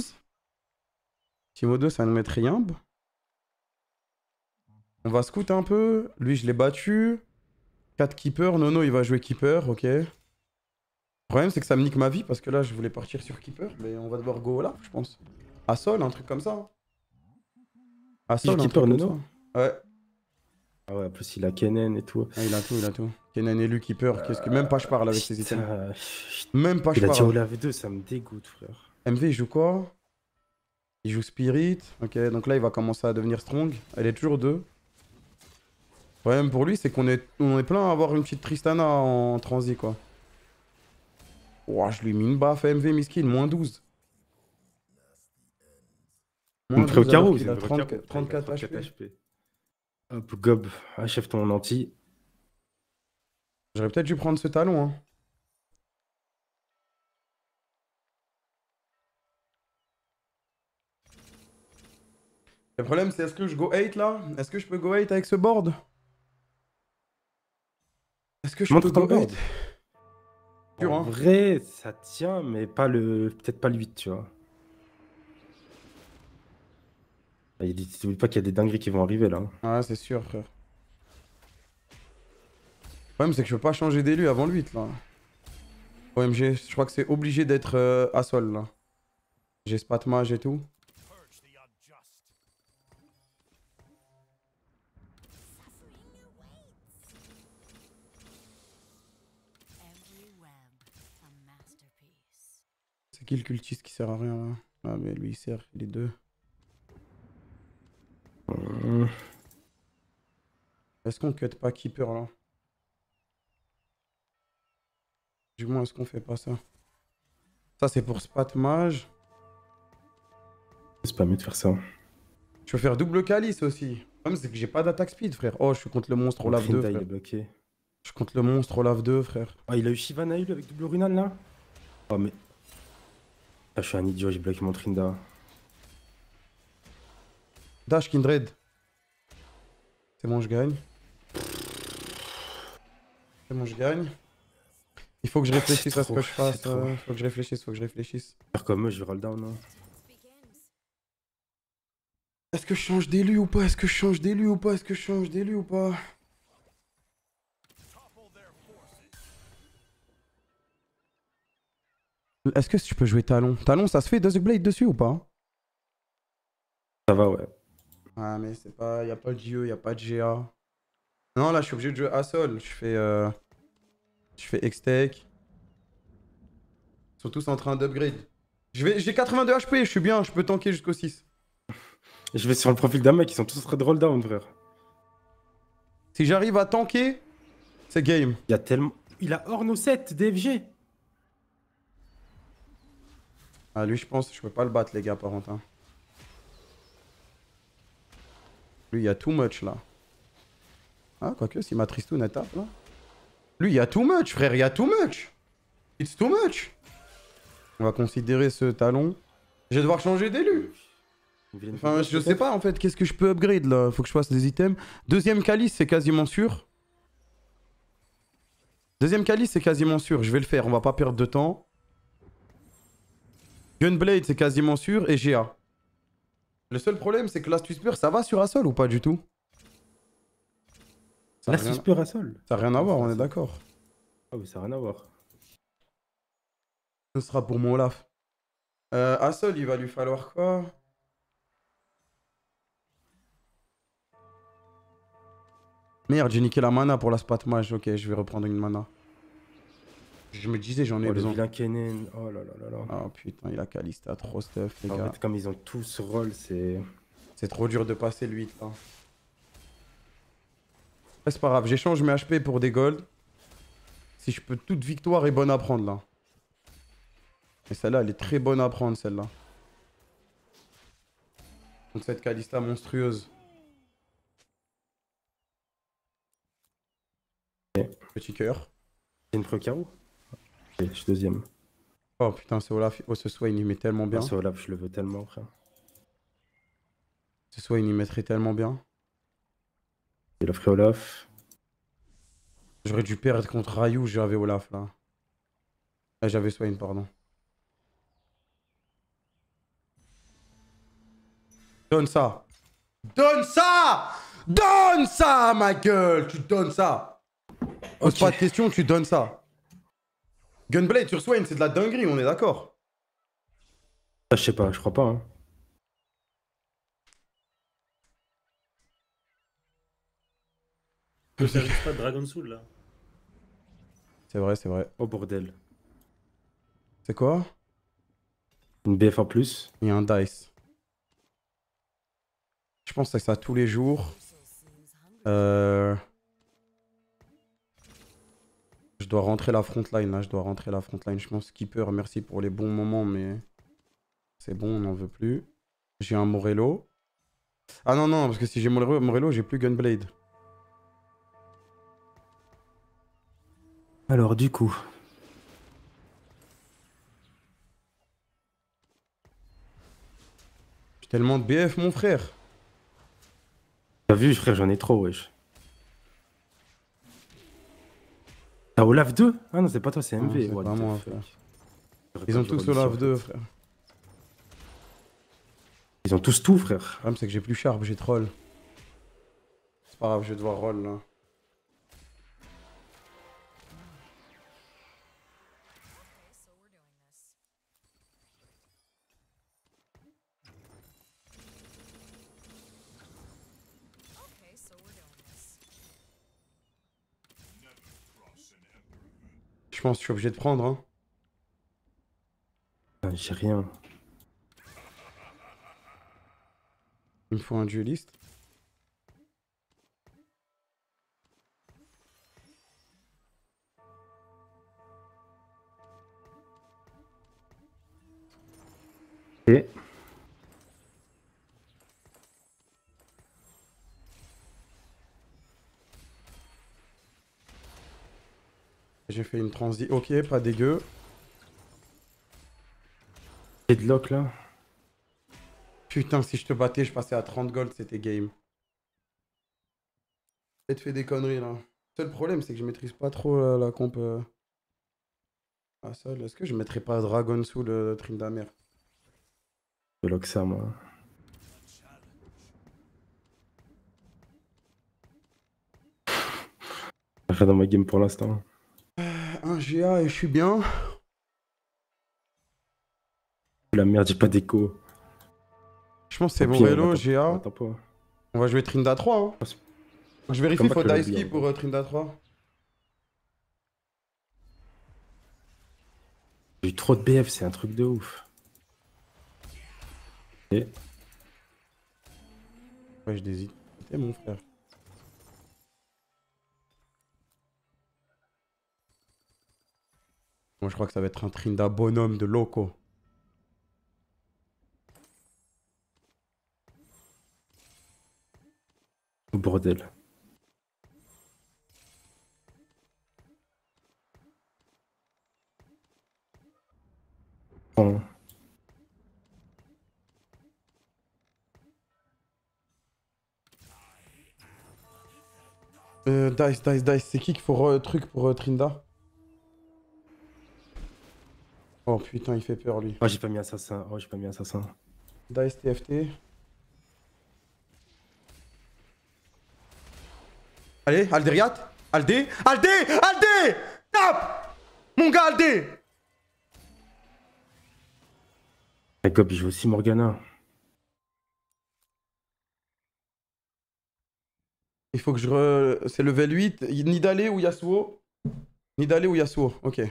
Timo 2, ça nous met rien. On va scout un peu. Lui, je l'ai battu. 4 Keeper. Nono, il va jouer Keeper, ok. Le problème, c'est que ça me nique ma vie parce que là, je voulais partir sur Keeper, mais on va devoir go là, je pense. À Sol, un truc comme ça. Hein. À Sol, Keeper, truc Ouais. Ah ouais, plus, il a Kennen et tout. Ah, il a tout, il a tout. Kenan et qui peur. Qu'est-ce que même pas je parle avec ces items. Même pas je parle. Il a tiré au 2, ça me dégoûte, frère. MV, il joue quoi Il joue Spirit. Ok, donc là, il va commencer à devenir strong. Elle est toujours 2. Le problème pour lui, c'est qu'on est, on est plein à avoir une petite Tristana en transi, quoi. Ouah, je lui mis une baffe MV Miskin, moins 12. Moins 12 au carreau, il a 34, 34 HP. HP. Hop, gob, achève ton anti. J'aurais peut-être dû prendre ce talon. Hein. Le problème, c'est est-ce que je go 8 là Est-ce que je peux go 8 avec ce board Est-ce que je peux go 8 En hein. vrai, ça tient, mais pas le, peut-être pas le 8, tu vois. Ah, il dit, pas qu'il y a des dingueries qui vont arriver là. Ah, c'est sûr, frère problème, c'est que je veux pas changer d'élu avant le 8, là. OMG, je crois que c'est obligé d'être euh, à sol, là. J'ai mage et tout. C'est qui le cultiste qui sert à rien, là Ah, mais lui, il sert, les deux. Euh. Est-ce qu'on cut pas Keeper, là Du moins, est-ce qu'on fait pas ça Ça, c'est pour spat mage. C'est pas mieux de faire ça. Je veux faire double calice aussi. Le problème, c'est que j'ai pas d'attaque speed, frère. Oh, je suis contre le monstre au lave 2. Frère. Je suis contre le monstre au lave 2, frère. Ah, il a eu Shivana avec double runal là Oh, mais. Ah, je suis un idiot, j'ai bloqué mon Trinda. Dash Kindred. C'est bon, je gagne. C'est bon, je gagne. Il faut que je ah, réfléchisse à ce que je fasse. Euh, faut que je réfléchisse, faut que je réfléchisse. Faire comme eux, je vais roll down. Hein. Est-ce que je change d'élu ou pas Est-ce que je change d'élu ou pas Est-ce que je change d'élu ou pas Est-ce que tu peux jouer Talon Talon, ça se fait Dusk Blade dessus ou pas Ça va, ouais. Ah, mais c'est pas. Y a pas de il e, y a pas de GA. Non, là, je suis obligé de jouer à sol. Je fais. Euh, je fais tech Ils sont tous en train d'upgrade. J'ai 82 HP, je suis bien, je peux tanker jusqu'au 6. je vais sur le profil d'un mec, ils sont tous de roll down, frère. Si j'arrive à tanker, c'est game. Il y a tellement. Il a Orno 7 DFG. Ah, lui, je pense, je peux pas le battre, les gars, par hein. Lui, il y a too much là. Ah, quoique, si Matristoun une tape là. Lui, il y a too much, frère, il y a too much. It's too much. On va considérer ce talon. Je vais devoir changer d'élu. Enfin, je sais pas en fait, qu'est-ce que je peux upgrade là Faut que je fasse des items. Deuxième calice, c'est quasiment sûr. Deuxième calice, c'est quasiment sûr. Je vais le faire, on va pas perdre de temps. Gunblade, c'est quasiment sûr. Et GA. Le seul problème, c'est que l'astuce pure, ça va sur un seul ou pas du tout ça n'a rien à ah, voir, on est d'accord. Ah oui, ça n'a rien à voir. Ce sera pour mon Olaf. Euh, seul, il va lui falloir quoi Merde, j'ai niqué la mana pour la spat match. Ok, je vais reprendre une mana. Je me disais, j'en ai oh, besoin. Oh là là là Oh putain, il a Kalista, trop stuff, les gars. En fait, comme ils ont tous ce rôle, c'est. C'est trop dur de passer lui, là. Ah, c'est pas grave, j'échange mes HP pour des gold. Si je peux, toute victoire est bonne à prendre là. Et celle-là, elle est très bonne à prendre celle-là. Donc cette Calista monstrueuse. Petit cœur. Une truc Ok, je suis deuxième. Oh putain, ce Olaf, oh, ce soin il met tellement bien. C'est ce Olaf, je le veux tellement, frère. Ce soin il y mettrait tellement bien. J'aurais dû perdre contre Rayou, j'avais Olaf là. Ah, j'avais Swain, pardon. Donne ça Donne ça Donne ça ma gueule Tu donnes ça pas de question, tu donnes ça. Gunblade sur Swain, c'est de la dinguerie, on est d'accord. Ah, je sais pas, je crois pas. Hein. Dragon Soul là. C'est vrai, c'est vrai. Oh bordel. C'est quoi Une BFA+, et plus. Il un dice. Je pense que ça tous les jours. Euh, je dois rentrer la frontline là, je dois rentrer la frontline. Je pense Skipper, merci pour les bons moments, mais c'est bon, on n'en veut plus. J'ai un Morello. Ah non, non, parce que si j'ai Morello j'ai plus Gunblade. Alors du coup... J'ai tellement de BF mon frère. T'as vu frère, j'en ai trop wesh. T'as Olaf 2 Ah non c'est pas toi, c'est MV. Non, pas moi, frère. Ils ont tous Olaf 2 frère. Ils ont tous tout frère. Le problème c'est que j'ai plus sharp, j'ai troll. C'est pas grave, je vais devoir roll là. Je pense que je suis obligé de prendre. Hein. Ah, j'ai rien. Il me faut un dueliste. J'ai fait une transi. Ok, pas dégueu. Et de lock là. Putain, si je te battais, je passais à 30 gold, c'était game. te fait des conneries là. Le seul problème, c'est que je maîtrise pas trop euh, la, comp. Euh. Ah, ça, est-ce que je mettrais pas Dragon sous euh, le trim de Je lock ça, moi. Rien dans ma game pour l'instant. Euh, un GA et je suis bien. La merde, j'ai pas d'écho. Je pense que c'est bon vélo, GA. On va jouer Trinda 3. Hein. Je vérifie, faut pour euh, Trinda 3. J'ai eu trop de BF, c'est un truc de ouf. Ouais, je désire. C'est mon frère. Moi, je crois que ça va être un Trinda bonhomme de loco. Bordel. Bon. Euh, dice, dice, dice, c'est qui qu'il faut truc pour euh, Trinda Oh putain, il fait peur lui. Oh, j'ai pas mis assassin. Oh, j'ai pas mis assassin. Dice TFT. Allez, Alderiat. Aldé. Aldé. Aldé. Top Mon gars, Aldé. La cop, il joue aussi Morgana. Il faut que je re... C'est level 8. Nidale ou Yasuo Nidale ou Yasuo, ok.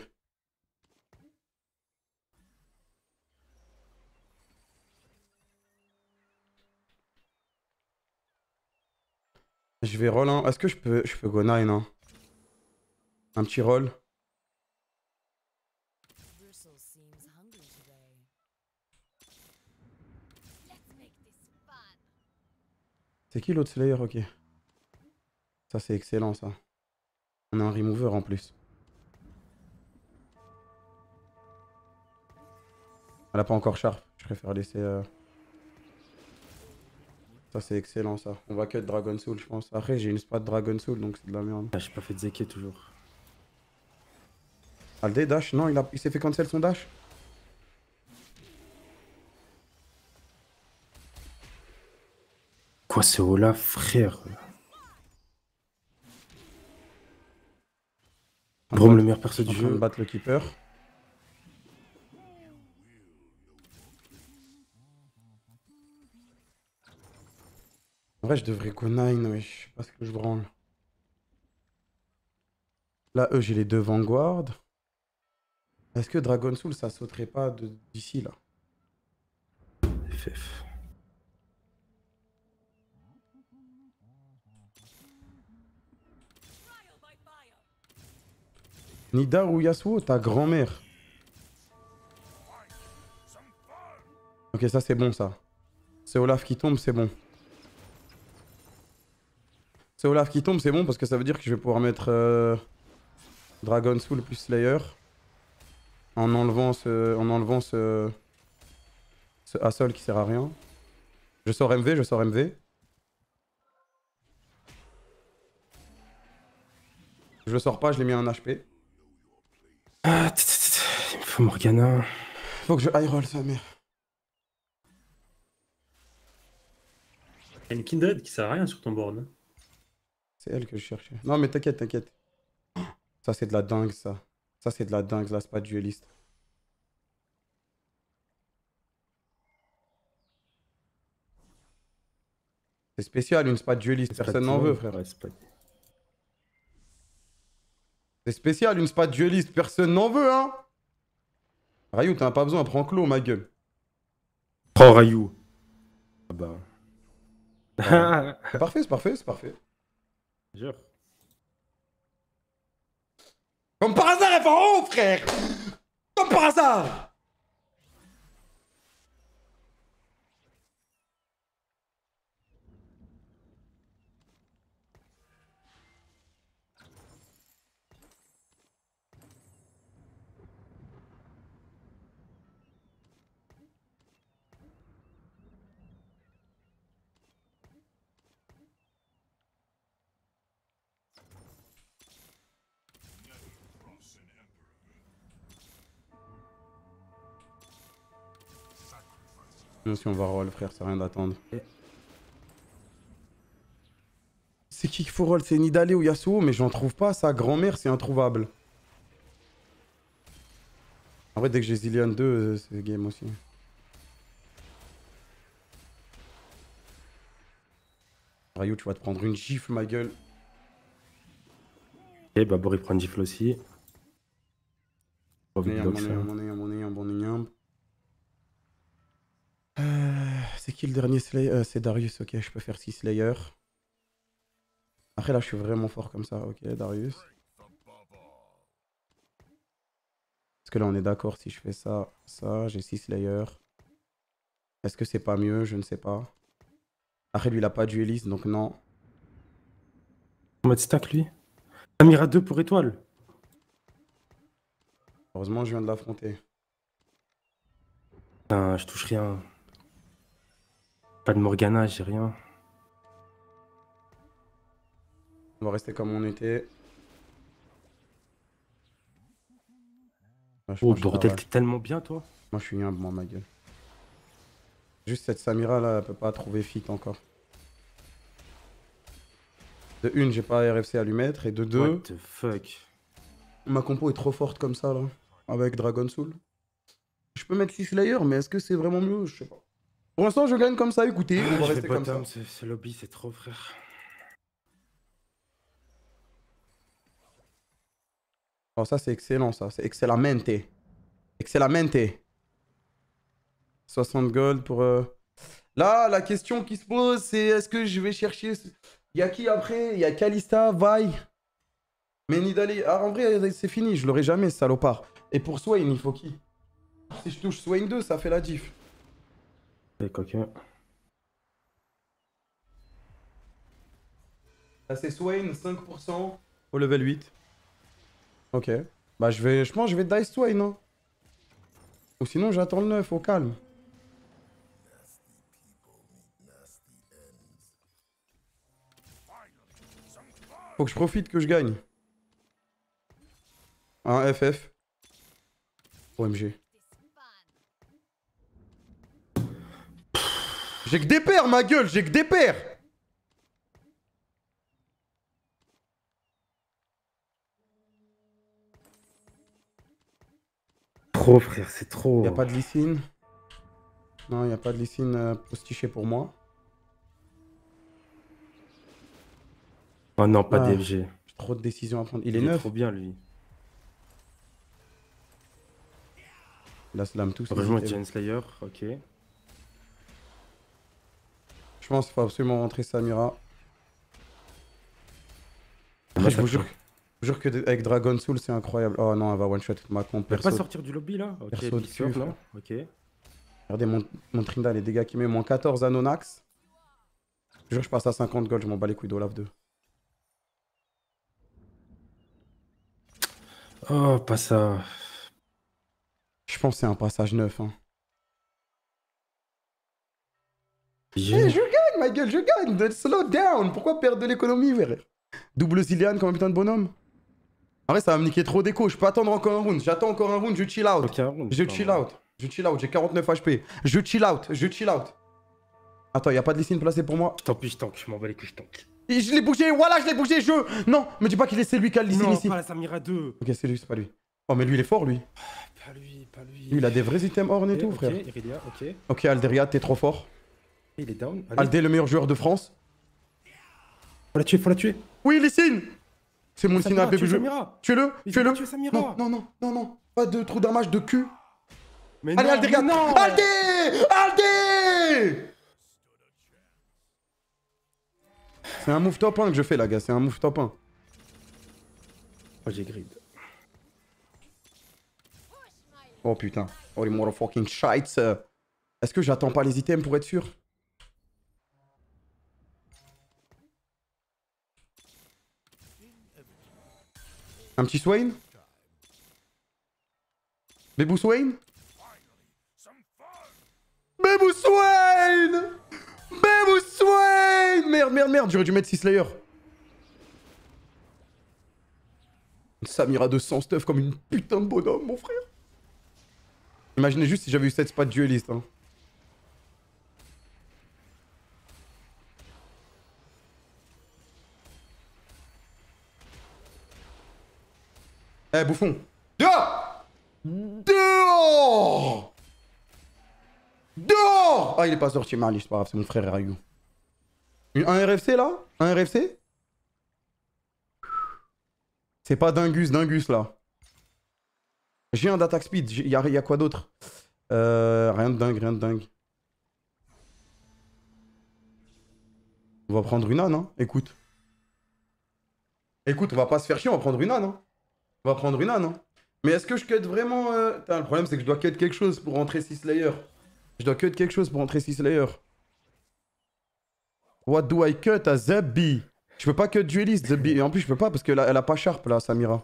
Je vais roll. Hein. Est-ce que je peux, je peux go 9 hein Un petit roll. C'est qui l'autre Slayer Ok. Ça, c'est excellent, ça. On a un remover en plus. Elle a pas encore sharp. Je préfère laisser... Euh, ça, c'est excellent, ça. On va cut Dragon Soul, je pense. Après, j'ai une spot Dragon Soul, donc c'est de la merde. Ah, j'ai pas fait de Zeke toujours. Aldé, ah, dash Non, il, s'est fait cancel son dash. Quoi, ce haut frère Brome, le meilleur perso du jeu. battre le keeper. En vrai, je devrais go 9, mais je sais pas ce que je branle. Là, eux, j'ai les deux Vanguard. Est-ce que Dragon Soul, ça sauterait pas d'ici, là FF. Nida ou Yasuo, ta grand-mère. Ok, ça c'est bon ça. C'est Olaf qui tombe, c'est bon. C'est Olaf qui tombe, c'est bon parce que ça veut dire que je vais pouvoir mettre euh, Dragon Soul plus Slayer en enlevant ce, en enlevant ce, ce qui sert à rien. Je sors MV, je sors MV. Je le sors pas, je l'ai mis en HP. Ah, il me faut Morgana. Faut que je high roll sa mère. a une Kindred qui sert à rien sur ton board. Hein. C'est elle que je cherchais. Non, mais t'inquiète, t'inquiète. Ça, c'est de la dingue, ça. Ça, c'est de la dingue, la c'est pas dueliste. C'est spécial, une spat dueliste. Personne n'en veut, frère. c'est spécial, une spat dueliste. Personne n'en veut, hein. Rayou, t'en as pas besoin. Prends Clos, ma gueule. Prends Rayou. Ah bah. parfait, c'est parfait, c'est parfait. Jure. Comme par hasard, elle va en haut, frère Comme par hasard si on va roll, frère, c'est rien d'attendre. C'est qui qu'il faut roll C'est Nidale ou Yasuo Mais j'en trouve pas, sa grand-mère, c'est introuvable. En vrai, dès que j'ai Zillion 2, c'est game aussi. Ryu, tu vas te prendre une gifle, ma gueule. Et Babor, il prend une gifle aussi. bon, euh, c'est qui le dernier Slayer euh, C'est Darius, ok, je peux faire 6 Slayer. Après là, je suis vraiment fort comme ça, ok, Darius. Parce que là, on est d'accord, si je fais ça, ça, j'ai 6 Slayer. Est-ce que c'est pas mieux Je ne sais pas. Après, lui, il a pas du Elise, donc non. On être stack, lui. Amira 2 pour étoile. Heureusement, je viens de l'affronter. je touche rien. Pas de Morgana, j'ai rien. On va rester comme on était. oh bordel, t'es tellement bien toi Moi je suis humble, moi ma gueule. Juste cette Samira là, elle peut pas trouver fit encore. De une, j'ai pas RFC à lui mettre, et de deux... What the fuck Ma compo est trop forte comme ça là, avec Dragon Soul. Je peux mettre 6 layers, mais est-ce que c'est vraiment mieux Je sais pas. Pour l'instant, je gagne comme ça, écoutez, Ce, lobby, c'est trop, frère. Oh, ça, c'est excellent, ça. C'est Excellent, Excellente. 60 gold pour... Euh, Là, la question qui se pose, c'est est-ce que je vais chercher... Il y a qui après Il y a Kalista, Vai, Menidali. Ah, en vrai, c'est fini. Je l'aurai jamais, salopard. Et pour Swain, il faut qui Si je touche Swain 2, ça fait la diff. OK. coquins. c'est Swain, 5%. Au level 8. Ok. Bah, je vais. Je pense que je vais Dice Swain, hein. Ou sinon, j'attends le 9, au calme. Faut que je profite que je gagne. Un FF. OMG. J'ai que des paires, ma gueule, j'ai que des paires Trop, frère, c'est trop. Y a pas de lycine Non, y a pas de lycine euh, postichée pour moi. Oh non, pas ah, DFG. Trop de décisions à prendre. Il, Il est neuf. trop bien, lui. La slam tout. Heureusement, Slayer, ok pense qu'il faut absolument rentrer Samira. Ah, je vous jure, je jure que avec Dragon Soul, c'est incroyable. Oh non, elle va one shot ma comp. Perso... pas sortir du lobby là Ok, perso dessus, Ok. Regardez mon, mon Trinda, les dégâts qu'il met. Moins 14 Anonax. Je jure, je passe à 50 gold, je m'en bats les couilles d'Olaf 2. Oh, pas ça. Je pense que c'est un passage neuf. Hein. je gagne, ma gueule, je gagne. Slow down. Pourquoi perdre de l'économie, verre Double Zillian comme un putain de bonhomme. En vrai, ça va me niquer trop d'écho. Je peux attendre encore un round. J'attends encore un round. Je chill out. round, je chill out. Je chill out. J'ai 49 HP. Je chill out. Je chill out. Attends, y a pas de listine placée pour moi. Tant pis, je tank. Je m'en bats les couilles, je tank. je l'ai bougé. Voilà, je l'ai bougé. Je. Non, me dis pas qu'il est c'est lui qui a le non, ici. Non, ça m'ira deux. Ok, c'est lui, c'est pas lui. Oh, mais lui, il est fort, lui. Ah, pas lui, pas lui. il a des vrais items horn et tout, frère. Iridia, ok. Ok, Alderia, t'es trop fort. Il est down. Allez. Aldé, le meilleur joueur de France. Faut la tuer, faut la tuer. Oui, Lissine C'est mon signe à bébé jeu. Tuez-le, tuez-le. Non, non, non, non, non. Pas de trou d'armage de cul. Allez, non, Aldé, regarde. Non. Aldé C'est un move top 1 que je fais, là, gars. C'est un move top 1. Oh, j'ai grid. Oh putain. Oh, les fucking shites. Est-ce que j'attends pas les items pour être sûr Un petit Swain Bébou Swain Bébou Swain Bébou Swain Merde, merde, merde, j'aurais dû mettre 6 Slayer. Samira de 100 stuff comme une putain de bonhomme, mon frère. Imaginez juste si j'avais eu cette spot dueliste. Hein. Eh, bouffon. Dehors Dehors Dehors Ah, il est pas sorti, c'est pas grave, c'est mon frère Rayou. Un RFC là Un RFC C'est pas Dingus, Dingus là. J'ai un d'attaque speed, il a, quoi d'autre euh, Rien de dingue, rien de dingue. On va prendre une âne, hein écoute. Écoute, on va pas se faire chier, on va prendre une âne. Hein on va prendre une âne. Hein. Mais est-ce que je cut vraiment. Euh... le problème, c'est que je dois cut quelque chose pour rentrer 6 layers. Je dois cut quelque chose pour rentrer 6 layers. What do I cut à Zabi Je peux pas cut duelist, Zabi. Et en plus, je peux pas parce qu'elle a, elle a pas sharp là, Samira.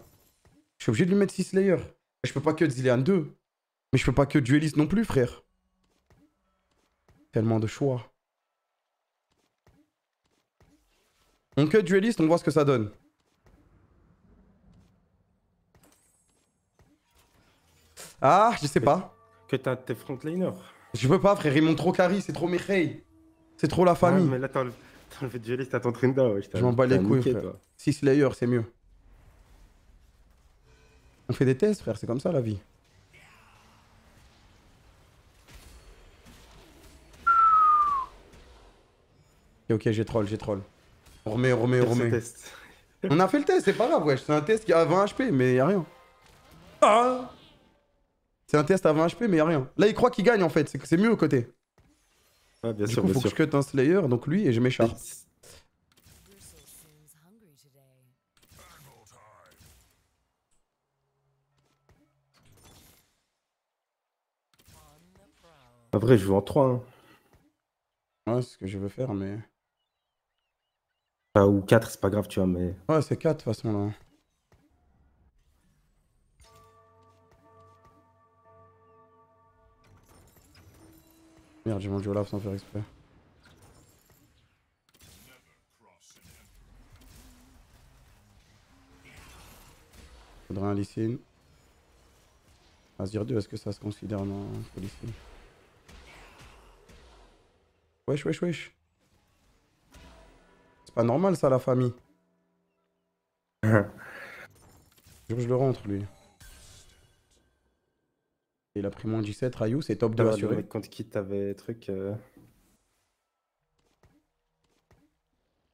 Je suis obligé de lui mettre 6 layers. Je peux pas cut Zilean 2. Mais je peux pas cut duelist non plus, frère. Tellement de choix. On cut duelist, on voit ce que ça donne. Ah, je sais pas. Que t'as tes frontliner. Je peux pas, frère, ils m'ont trop carry, c'est trop Mireille. C'est trop la ah, famille. mais là, t'as enlevé de t'as ton Trinda, ouais. Je m'en bats les couilles, frère. 6 layers, c'est mieux. On fait des tests, frère, c'est comme ça la vie. Ok, j'ai troll, j'ai troll. On remet, on remet, on remet. on a fait le test, c'est pas grave, wesh. C'est un test qui a 20 HP, mais y a rien. Ah c'est un test à 20 HP, mais y'a rien. Là, il croit qu'il gagne en fait, c'est mieux au côté. Ah, bien sûr, faut que je cut un Slayer, donc lui, et je m'écharpe. vrai, je joue en 3. Hein. Ouais, c'est ce que je veux faire, mais. ou 4, c'est pas grave, tu vois, mais. Ouais, c'est 4 de toute façon là. Merde, j'ai mon Olaf sans faire exprès. Faudrait un lycine. Azir 2, est-ce que ça se considère non Wesh, wesh, wesh. C'est pas normal ça, la famille. <laughs> je le rentre, lui. Il a pris moins 17, Rayou, c'est top 2 assuré. assuré. Contre qui t'avais truc. Euh.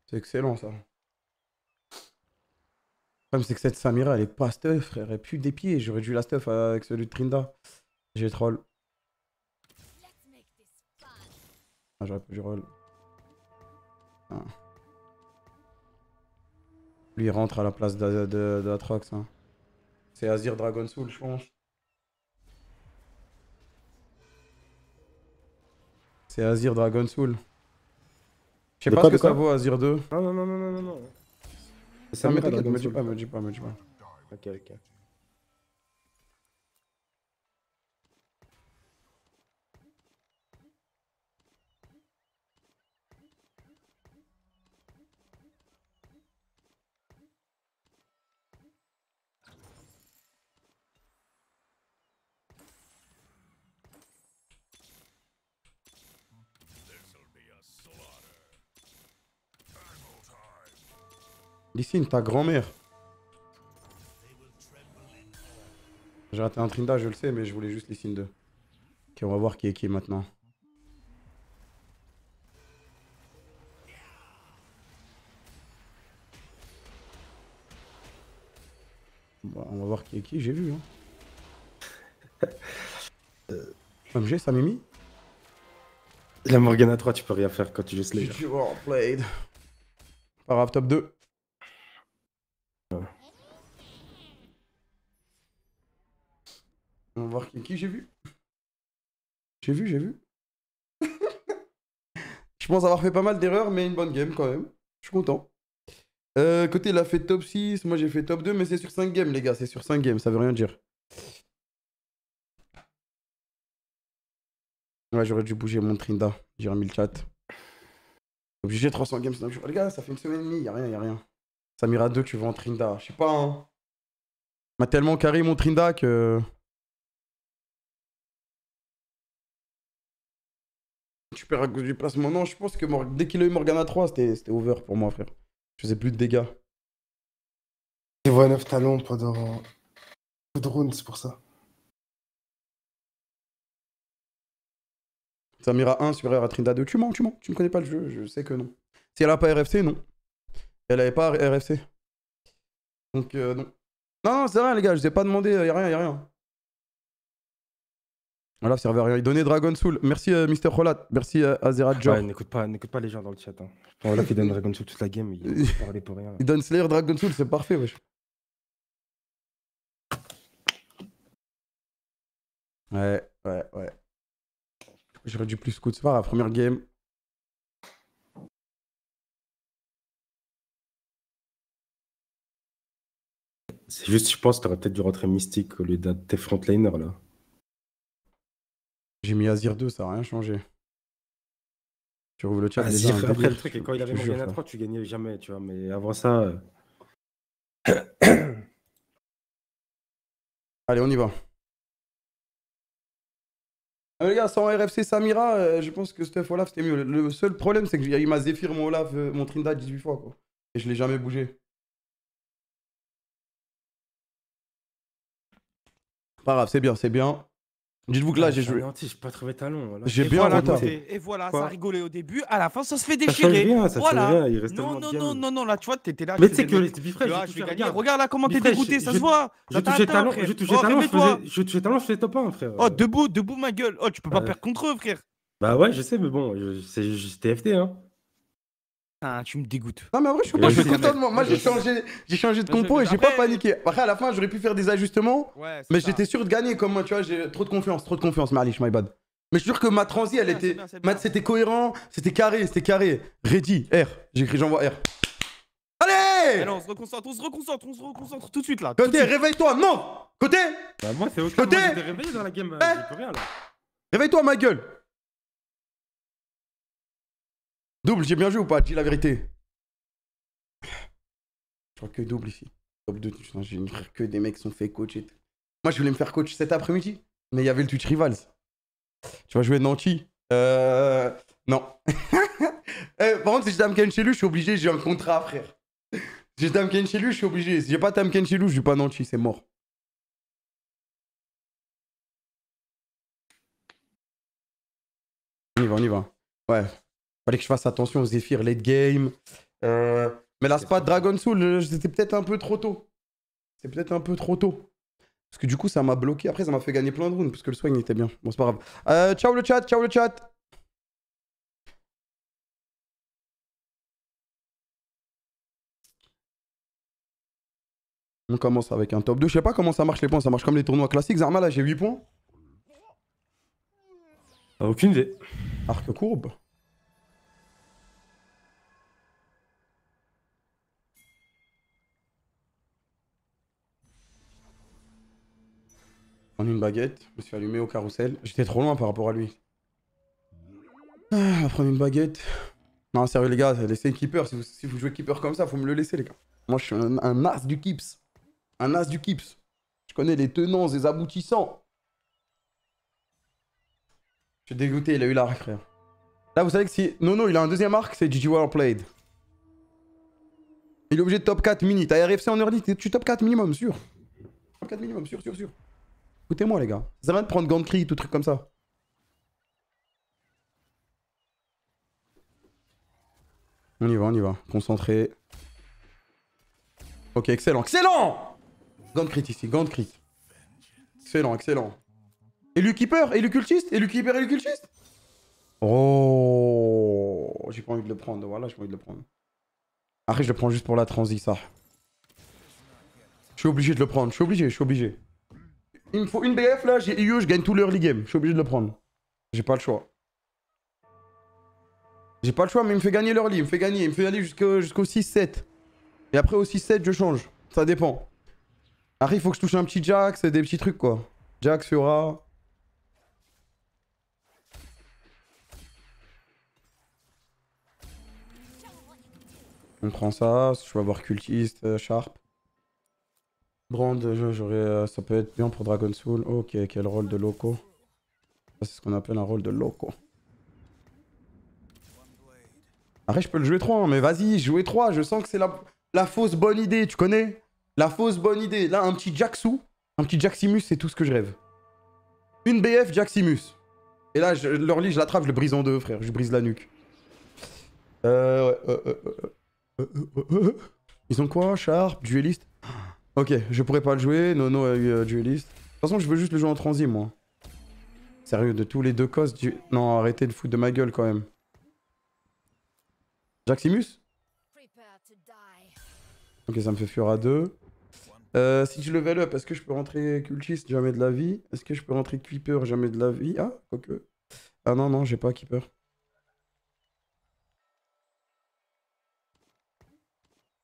C'est excellent ça. Le problème, c'est que cette Samira, elle est pas stuff, frère. Elle pue des pieds. J'aurais dû la stuff avec celui de Trinda. J'ai troll. Ah, j'aurais pu roll. Lui, il rentre à la place d'Atrox. Hein. C'est Azir Dragon Soul, je pense. C'est Azir Dragon Soul. Je sais pas ce que ça vaut Azir 2. Non, non, non, non, non, non. Ça me dit ah, pas, me dis pas, me dis pas. Ok, ok. ta grand-mère. J'ai raté un Trinda, je le sais, mais je voulais juste les signes 2. Ok, on va voir qui est qui maintenant. on va voir qui est qui, j'ai vu. Hein. <laughs> euh... MG, ça Mimi La Morgana 3, tu peux rien faire quand tu joues les. GG top 2. qui, j'ai vu. J'ai vu, j'ai vu. <laughs> Je pense avoir fait pas mal d'erreurs, mais une bonne game quand même. Je suis content. Euh, côté, la a fait top 6, moi j'ai fait top 2, mais c'est sur 5 games, les gars. C'est sur 5 games, ça veut rien dire. Ouais, j'aurais dû bouger mon Trinda. J'ai remis le chat. Obligé 300 games, Les gars, ça fait une semaine et demie, y rien, y'a a rien. Samira 2, tu vois en Trinda. Je sais pas, hein. M'a tellement carré mon Trinda que. Tu perds à cause du placement. Non, je pense que dès qu'il a eu Morgana 3, c'était over pour moi, frère. Je faisais plus de dégâts. Il voit 9 talons pendant tout de c'est pour ça. Samira 1 sur à 2. Tu mens, tu mens. Tu ne connais pas le jeu, je sais que non. Si elle a pas RFC, non. Elle n'avait pas RFC. Donc, euh, non. Non, non, c'est rien, les gars, je ne vous ai pas demandé, il euh, a rien, il a rien. Voilà, rien. Il donnait Dragon Soul. Merci euh, Mister Rolat. Merci euh, Azera Joe. Ouais, n'écoute pas, n'écoute pas les gens dans le chat. Hein. Voilà qu'il donne Dragon Soul toute la game. Il parlait pour rien. <laughs> Il donne Slayer Dragon Soul, c'est parfait, wesh. Ouais, ouais, ouais. J'aurais dû plus scout. C'est pas la première game. C'est juste, je pense, t'aurais peut-être dû rentrer mystique au lieu d'être frontliner là. J'ai mis Azir 2, ça n'a rien changé. Tu rouvres le chat. Azir, après, le truc, et quand il avait Morgana 3, tu gagnais jamais, tu vois. Mais avant ça. Euh. <coughs> Allez, on y va. Euh, les gars, sans RFC Samira, euh, je pense que Steph Olaf c'était mieux. Le, seul problème, c'est que qu'il m'a Zephyr, mon Olaf, mon Trinidad 18 fois, quoi. Et je l'ai jamais bougé. Pas grave, c'est bien, c'est bien. Dites-vous que là, ah, j'ai joué. J'ai pas trouvé talon. J'ai bien voilà, Et voilà, ça rigolait au début. À la fin, ça se fait déchirer. voilà. non, non, non, non, non, là, tu vois, t'étais là. Mais tu sais que gagné. regarde là comment t'es dégoûté, ça se voit. Je touchais talon, je touchais oh, talon, je je faisais top 1, frère. Oh, debout, debout, ma gueule. Oh, tu peux pas perdre contre eux, frère. Bah ouais, je sais, mais bon, c'est juste TFT, hein tu me dégoûtes. Non, mais en vrai, je suis, pas, content de moi. Moi, j'ai changé, j'ai changé de compo et j'ai pas paniqué. Après, à la fin, j'aurais pu faire des ajustements. mais j'étais sûr de gagner comme moi, tu vois. J'ai trop de confiance, trop de confiance, my bad. Mais je suis sûr que ma transi, elle était. C'était cohérent, c'était carré, c'était carré. Ready, R. J'écris, j'envoie R. Allez eh on se reconcentre, on se reconcentre, on se reconcentre tout de suite là. Côté, réveille-toi, non Côté Bah, moi, c'est ok. Côté réveillé dans la game. Euh, eh réveille-toi, ma gueule Double, j'ai bien joué ou pas Dis la vérité. Je crois que double ici. Top 2, j'ai que des mecs sont faits coach et tout. Moi, je voulais me faire coach cet après-midi, mais il y avait le Twitch Rivals. Tu vas jouer Nanti Euh. Non. <laughs> Euh, par contre, si j'ai Damken chez lui, je suis obligé, j'ai un contrat, frère. Si je Damken chez lui, je suis obligé. Si j'ai pas Damken chez lui, je suis pas Nanti, c'est mort. On y va, on y va. Ouais. Fallait que je fasse attention aux Zephyr late game. Euh, mais la pas Dragon Soul, euh, c'était peut-être un peu trop tôt. C'est peut-être un peu trop tôt. Parce que du coup, ça m'a bloqué. Après, ça m'a fait gagner plein de rounds parce que le swing était bien. Bon, c'est pas grave. Euh, ciao le chat, ciao le chat. On commence avec un top 2. Je sais pas comment ça marche les points. Ça marche comme les tournois classiques. Zarma, là, j'ai 8 points. Aucune idée. Arc courbe. prendre une baguette. Je me suis allumé au carrousel. J'étais trop loin par rapport à lui. Ah, prendre une baguette. Non, sérieux, les gars, laissez Keeper. Si vous, si vous, jouez Keeper comme ça, faut me le laisser, les gars. Moi, je suis un, as du Kips. Un as du Kips. Je connais les tenants les aboutissants. Je suis dégoûté, il a eu l'arc, frère. Là, vous savez que si... Non, non, il a un deuxième arc, c'est GG World Played. Il est obligé de top 4 mini. T'as RFC en early, tu top 4 minimum, sûr. Top 4 minimum, sûr, sûr, sûr. Écoutez-moi, les gars. Ça va de prendre Gantry, tout truc comme ça. On y va, on y va. Concentré. Ok, excellent, excellent Gant ici, Gant Excellent, excellent. Et le keeper, et le cultiste, et le keeper, et le cultiste Oh J'ai pas envie de le prendre, voilà, j'ai pas envie de le prendre. Après, je le prends juste pour la transi, ça. Je suis obligé de le prendre, je suis obligé, je suis obligé. Il me faut une BF là, j'ai EU, je gagne tout l'early game. Je suis obligé de le prendre. J'ai pas le choix. J'ai pas le choix, mais il me fait gagner l'early, il me fait gagner, il me fait aller jusqu'au 6-7. Et après au 6-7, je change. Ça dépend. Harry, il faut que je touche un petit Jax, des petits trucs quoi. Jax, Fiora. On prend ça, je vais avoir cultiste, sharp grande, j'aurais, euh, ça peut être bien pour Dragon Soul. Ok, quel rôle de loco C'est ce qu'on appelle un rôle de loco. Arrête, je peux le jouer 3, hein, mais vas-y, jouer 3. Je sens que c'est la, la fausse bonne idée, tu connais La fausse bonne idée. Là, un petit Jaxou, un petit Jaximus, c'est tout ce que je rêve. Une BF Jaximus. Et là, je, lit, je l'attrape, je le brise en deux, frère. Je brise la nuque. Euh, ouais, euh, euh, euh, euh Ils ont quoi Sharp, dueliste Ok, je pourrais pas le jouer. Nono a eu euh, dueliste. De toute façon, je veux juste le jouer en transi, moi. Sérieux, de tous les deux costes, Non, arrêtez de foutre de ma gueule, quand même. Jaximus Ok, ça me fait à 2. Euh, si je level up, est-ce que je peux rentrer cultiste Jamais de la vie. Est-ce que je peux rentrer Keeper Jamais de la vie. Ah, ok. Ah non, non, j'ai pas Keeper.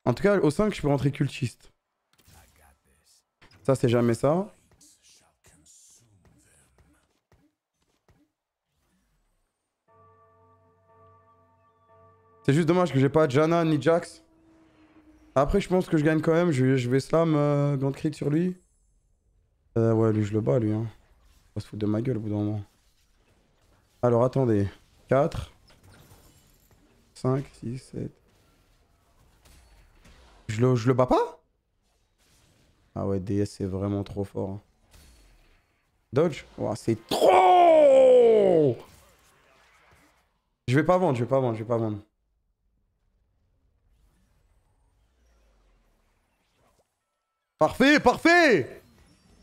En tout cas, au 5, je peux rentrer Cultiste. Ça, c'est jamais ça. C'est juste dommage que j'ai pas Jana ni Jax. Après, je pense que je gagne quand même. Je, vais slam euh, Grand Crit sur lui. Euh, ouais, lui, je le bats, lui. Hein. va se foutre de ma gueule au bout d'un moment. Alors, attendez. 4. 5, 6, 7. Je le, je le bats pas ah ouais, DS, c'est vraiment trop fort. Hein. Dodge C'est trop Je vais pas vendre, je vais pas vendre, je vais pas vendre. Parfait, parfait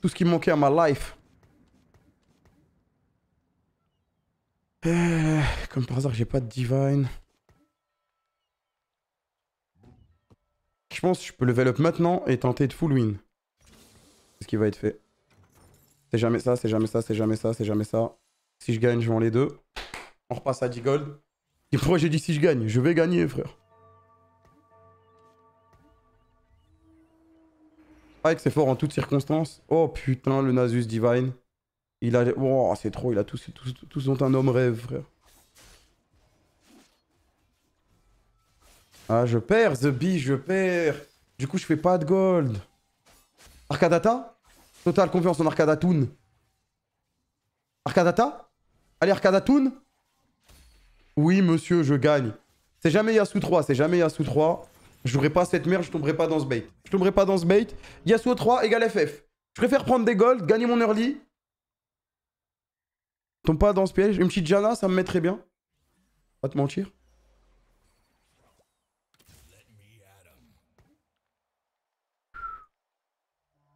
Tout ce qui manquait à ma life. Euh, comme par hasard, j'ai pas de divine. Je pense que je peux level up maintenant et tenter de full win ce qui va être fait. C'est jamais ça, c'est jamais ça, c'est jamais ça, c'est jamais ça. Si je gagne, je vends les deux. On repasse à 10 gold. Et pourquoi j'ai dit si je gagne Je vais gagner, frère. c'est fort en toutes circonstances. Oh putain, le Nasus Divine. Il a. Oh, c'est trop, il a tous, un homme rêve, frère. Ah, je perds, The Bee, je perds. Du coup, je fais pas de gold. Arcadata Totale confiance en Arcadatoon. Arcadata Allez, Arcadatoun. Oui, monsieur, je gagne. C'est jamais Yasu 3, c'est jamais Yasu 3. Je jouerai pas cette merde, je tomberai pas dans ce bait. Je tomberai pas dans ce bait. Yasuo 3 égale FF. Je préfère prendre des golds, gagner mon early. Tombe pas dans ce piège. Une petite Jana, ça me mettrait bien. Pas te mentir.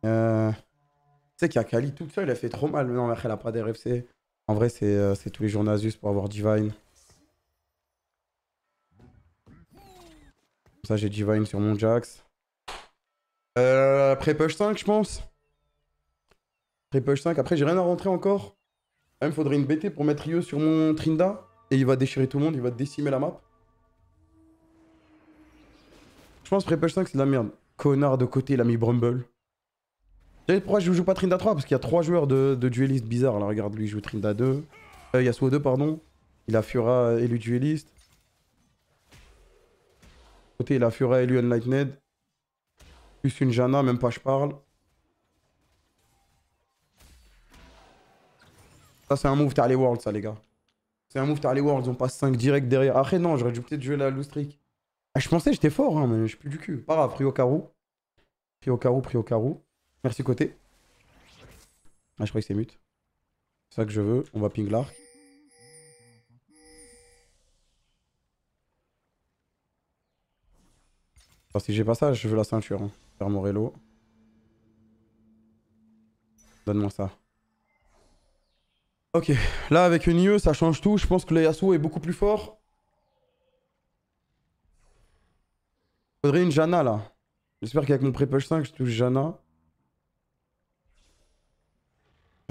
Euh, tu sais qu'il y a tout seul il a fait trop mal. Mais non, elle a pas d'RFC. En vrai, euh, c'est tous les jours Nasus pour avoir Divine. Comme ça, j'ai Divine sur mon Jax. Euh, push 5, je pense. Pré-push 5. Après, j'ai rien à rentrer encore. Il faudrait une BT pour mettre Rio sur mon Trinda. Et il va déchirer tout le monde, il va décimer la map. Je pense Pré-push 5, c'est de la merde. Connard de côté, il a mis Brumble pourquoi je joue pas Trinda 3 Parce qu'il y a 3 joueurs de, de dueliste bizarre. Là, regarde, lui, il joue Trinda 2. Euh, il y 2, pardon. Il a Fura élu dueliste. Côté, il a Fura élu lightned. Plus une Jana, même pas je parle. Ça, c'est un move les worlds ça, les gars. C'est un move Tarley World, on passe 5 direct derrière. Après, non, j'aurais dû peut-être jouer la loose Ah, je pensais j'étais fort, hein, mais je suis plus du cul. Pas grave, Prio au Prio Prio Merci côté. Ah, je crois que c'est mute. C'est ça que je veux. On va ping l'arc. si j'ai pas ça, je veux la ceinture. Hein. Faire Morello. Donne-moi ça. Ok, là avec une IE ça change tout, je pense que le Yasuo est beaucoup plus fort. Faudrait une Jana là. J'espère qu'avec mon pré-push 5 je touche Jana.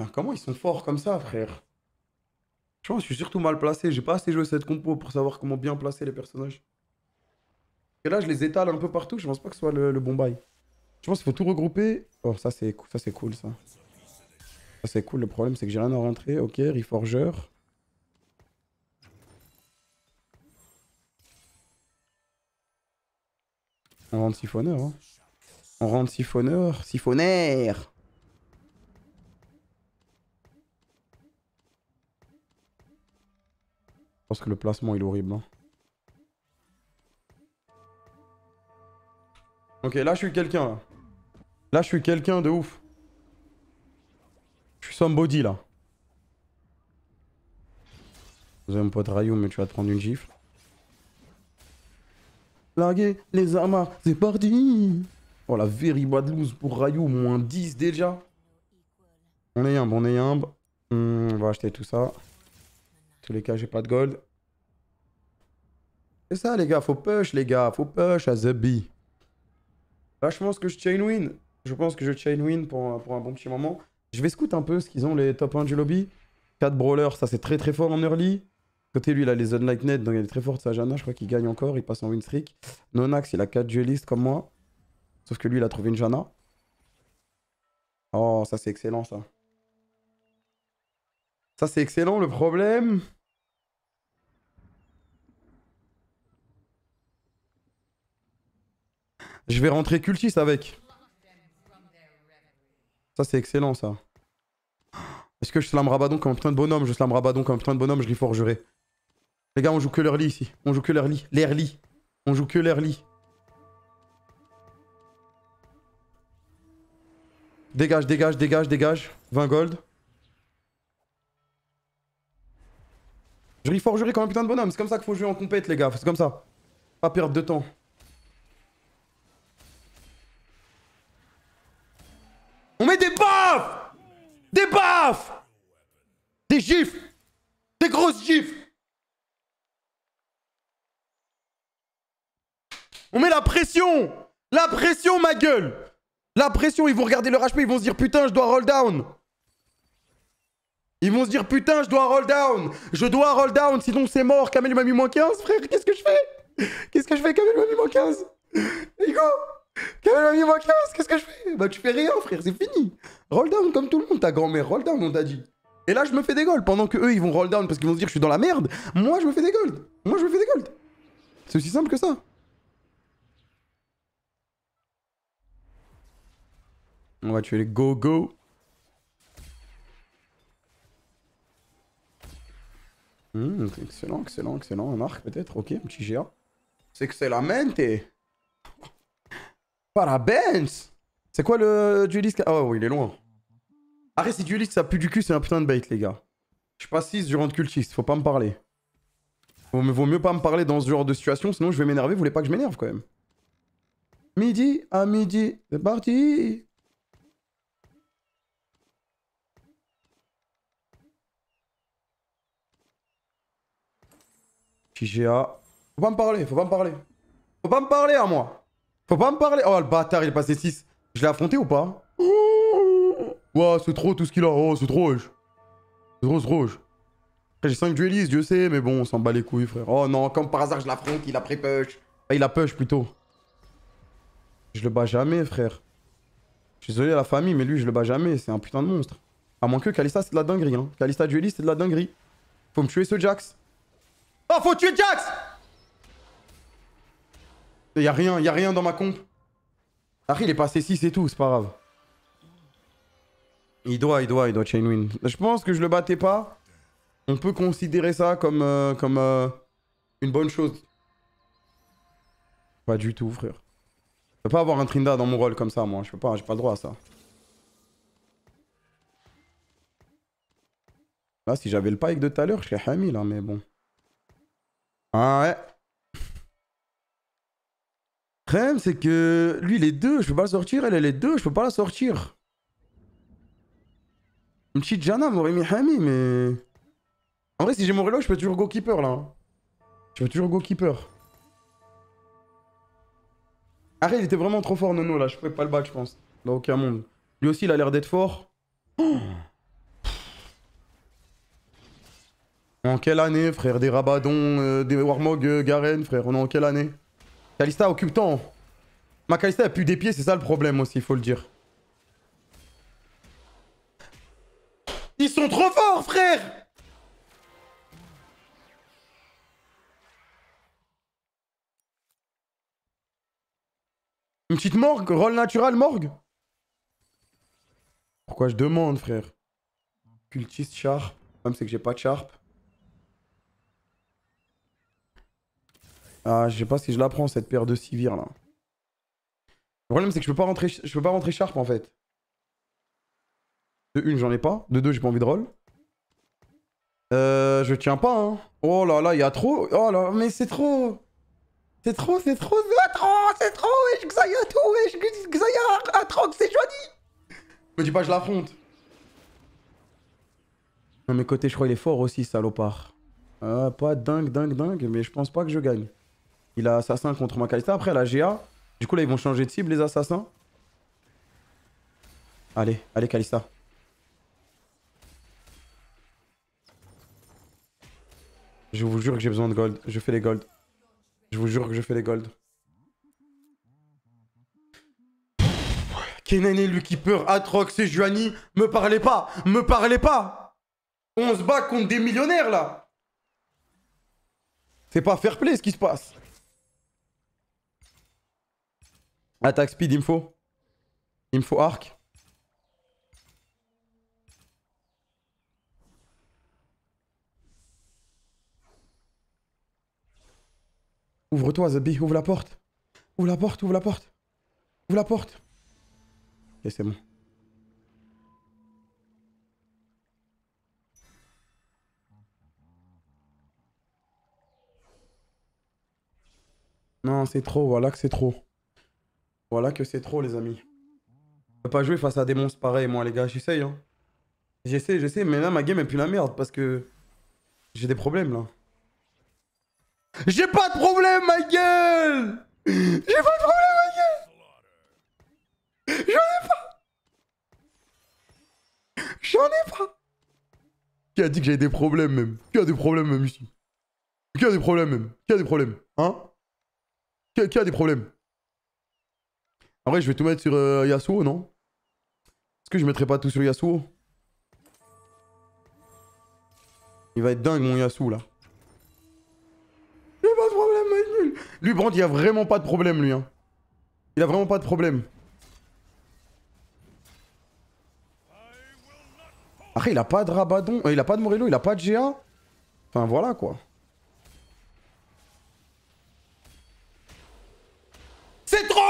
Comment ils sont forts comme ça, frère Je pense que je suis surtout mal placé. J'ai pas assez joué cette compo pour savoir comment bien placer les personnages. Et là, je les étale un peu partout. Je pense pas que ce soit le, bon bail. Je pense qu'il faut tout regrouper. Oh, ça, c'est ça c'est cool, ça. Ça, c'est cool. Le problème, c'est que j'ai rien à rentrer. Ok, Reforger. On rentre siphonneur. Hein. On rentre siphonneur. Siphonnaire Parce que le placement est horrible. Hein. Ok, là je suis quelqu'un. Là je suis quelqu'un de ouf. Je suis somebody là. avez un pote Rayou, mais tu vas te prendre une gifle. Larguer les amas, c'est parti Oh la very bad lose pour Rayou, moins 10 déjà. On est un, on est un. Hmm, on va acheter tout ça les cas, j'ai pas de gold. C'est ça, les gars. Faut push, les gars. Faut push à The B. Là, je pense que je chain win. Je pense que je chain win pour, un bon petit moment. Je vais scout un peu ce qu'ils ont, les top 1 du lobby. 4 brawlers, ça c'est très très fort en early. Côté lui, il a les Unlike Net, donc il est très fort. Sa Jana, je crois qu'il gagne encore. Il passe en win streak. Nonax, il a 4 duelistes comme moi. Sauf que lui, il a trouvé une Jana. Oh, ça c'est excellent ça. Ça c'est excellent. Le problème, Je vais rentrer cultiste avec. Ça, c'est excellent, ça. Est-ce que je slam Rabadon comme un putain de bonhomme Je slam Rabadon comme un putain de bonhomme, je forgerai. Les gars, on joue que l'early ici. On joue que l'early. L'early. On joue que l'early. Dégage, dégage, dégage, dégage. 20 gold. Je reforgerai comme un putain de bonhomme. C'est comme ça qu'il faut jouer en compète, les gars. C'est comme ça. Pas perdre de temps. On met des baffes Des baffes Des gifs, Des grosses gifs. On met la pression La pression, ma gueule La pression, ils vont regarder leur HP, ils vont se dire « Putain, je dois roll down !» Ils vont se dire « Putain, je dois roll down Je dois roll down, sinon c'est mort Kamel m'a mis moins 15, frère, qu'est-ce que je fais Qu'est-ce que je fais Kamel m'a mis moins 15 qu'est-ce que je fais Bah tu fais rien frère, c'est fini. Roll down comme tout le monde, ta grand-mère, roll down on t'a dit. Et là je me fais des golds, pendant que eux ils vont roll down parce qu'ils vont se dire que je suis dans la merde, moi je me fais des golds. Moi je me fais des golds. C'est aussi simple que ça. On va tuer les go-go. Hmm, excellent, excellent, excellent. un arc peut-être, ok, un petit géant C'est que c'est la mente Parabens C'est quoi le dueliste Oh, il est loin. Arrête, si dueliste, ça pue du cul, c'est un putain de bait, les gars. Je suis pas 6, je rentre cultiste, faut pas me parler. Vaut, mieux pas me parler dans ce genre de situation, sinon je vais m'énerver, vous voulez pas que je m'énerve quand même. Midi à midi, c'est parti IGA. Faut pas me parler, faut pas me parler. Faut pas me parler à moi. Faut pas me parler. Oh, le bâtard, il est passé 6. Je l'ai affronté ou pas Ouah, c'est trop tout ce qu'il a. Oh, c'est trop rouge. C'est trop, J'ai 5 duellistes, Dieu sait, mais bon, on s'en bat les couilles, frère. Oh non, comme par hasard, je l'affronte, il a pris push. Ah, il a push plutôt. Je le bats jamais, frère. Je suis désolé à la famille, mais lui, je le bats jamais. C'est un putain de monstre. À moins que Kalista, c'est de la dinguerie. Hein. Kalista dueliste, c'est de la dinguerie. Faut me tuer ce Jax. Oh, faut tuer Jax y a rien, y a rien dans ma comp. Après il est passé 6 et tout, c'est pas grave. Il doit, il doit, il doit chain win. Je pense que je le battais pas. On peut considérer ça comme, euh, comme euh, une bonne chose. Pas du tout, frère. Je peux pas avoir un Trinda dans mon rôle comme ça, moi. Je peux pas, j'ai pas le droit à ça. Là, si j'avais le pike de tout à l'heure, je serais Hami, là, hein, mais bon. Ah ouais problème, c'est que lui, il est deux. Je peux pas le sortir. Elle, elle est deux. Je peux pas la sortir. Une Jana m'aurait mais. En vrai, si j'ai mon je peux toujours go keeper là. Je peux toujours go keeper. Arrête, il était vraiment trop fort, Nono là. Je pouvais pas le battre, je pense. Dans aucun monde. Lui aussi, il a l'air d'être fort. en quelle année, frère Des Rabadon, euh, des Warmog, euh, Garen, frère On est en quelle année Kalista, occupe-t'en. Ma Kalista, a plus des pieds, c'est ça le problème aussi, il faut le dire. Ils sont trop forts, frère Une petite morgue Roll naturel, morgue Pourquoi je demande, frère Cultiste, char, Le problème, c'est que j'ai pas de charpe. Ah, je sais pas si je la prends cette paire de civir là. Le problème c'est que je peux pas rentrer, je pas rentrer sharp en fait. De une, j'en ai pas. De deux, j'ai pas envie de roll. Euh, je tiens pas, hein. Oh là là, il y a trop. Oh là, mais c'est trop. C'est trop, c'est trop, c'est trop, c'est trop, wesh, Xaya, tout, wesh, Xaya, Atrox, c'est Johnny Me dis pas, je l'affronte. Non, mais côté, je crois, il est fort aussi, salopard. Ah, pas dingue, dingue, dingue, mais je pense pas que je gagne. Il a assassin contre Makalista. Après, la GA. Du coup, là, ils vont changer de cible, les assassins. Allez, allez, Kalista. Je vous jure que j'ai besoin de gold. Je fais les gold. Je vous jure que je fais les gold. Kenan et Lucky Peur, Atrox et Juani, me parlez pas, me parlez pas On se bat contre des millionnaires là C'est pas fair play ce qui se passe Attaque speed, il info faut. arc. Ouvre-toi, Zabi, ouvre la porte. Ouvre la porte, ouvre la porte. Ouvre la porte. Et c'est bon. Non, c'est trop, voilà que c'est trop. Voilà que c'est trop, les amis. Je peux pas jouer face à des monstres pareils, moi, les gars. J'essaye, hein. J'essaie, sais, mais là, ma game est plus la merde parce que j'ai des problèmes, là. J'ai pas de problème, ma gueule J'ai pas de problème, ma gueule J'en ai pas J'en ai pas Qui a dit que j'avais des problèmes, même Qui a des problèmes, même, ici Qui a des problèmes, même Qui a des problèmes Hein qui a des problèmes en vrai, je vais tout mettre sur euh, Yasuo, non Est-ce que je mettrai pas tout sur Yasuo Il va être dingue, mon Yasuo, là. a pas de problème, Lui, Brand, il a vraiment pas de problème, lui. Hein. Il a vraiment pas de problème. Après, il a pas de Rabadon, euh, il a pas de Morello, il a pas de GA. Enfin, voilà, quoi. C'est trop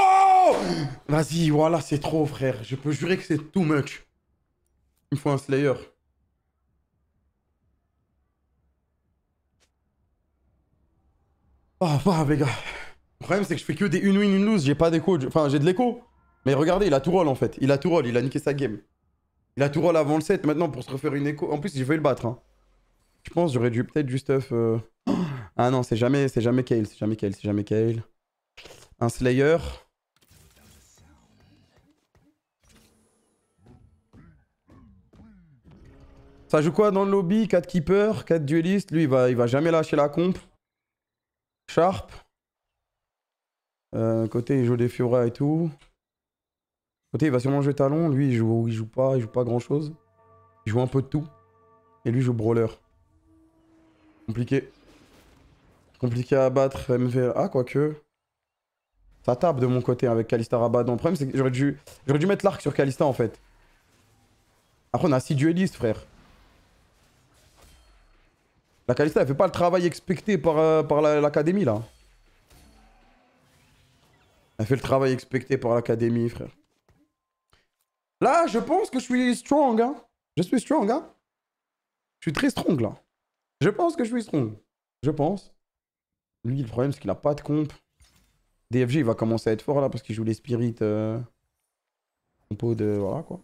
Vas-y, voilà, c'est trop, frère. Je peux jurer que c'est too much. Il me faut un Slayer. Oh, bah, les gars. Le problème, c'est que je fais que des une win, une lose. J'ai pas d'écho. Enfin, j'ai de l'écho. Mais regardez, il a tout roll en fait. Il a tout roll. Il a niqué sa game. Il a tout roll avant le set. Maintenant, pour se refaire une écho. En plus, je vais le battre. Hein. Je pense j'aurais dû peut-être juste euh, Ah non, c'est jamais, jamais C'est jamais Kale. C'est jamais Kale. Un Slayer. Ça joue quoi dans le lobby 4 keepers, 4 duelistes. Lui, il va, il va jamais lâcher la comp. Sharp. Euh, côté, il joue des Fiora et tout. Côté, il va sûrement jouer Talon. Lui, il joue, il joue pas, il joue pas grand chose. Il joue un peu de tout. Et lui, il joue Brawler. Compliqué. Compliqué à battre. MVL. Ah, quoique. Ça tape de mon côté avec Kalista rabat Le problème, c'est que j'aurais dû, dû mettre l'arc sur Kalista en fait. Après, on a 6 duellistes, frère. La elle fait pas le travail expecté par, euh, par l'académie, là. Elle fait le travail expecté par l'académie, frère. Là, je pense que je suis strong, hein. Je suis strong, hein. Je suis très strong, là. Je pense que je suis strong. Je pense. Lui, le problème, c'est qu'il a pas de comp. DFG, il va commencer à être fort, là, parce qu'il joue les spirits. Euh... Compo de... Voilà, quoi.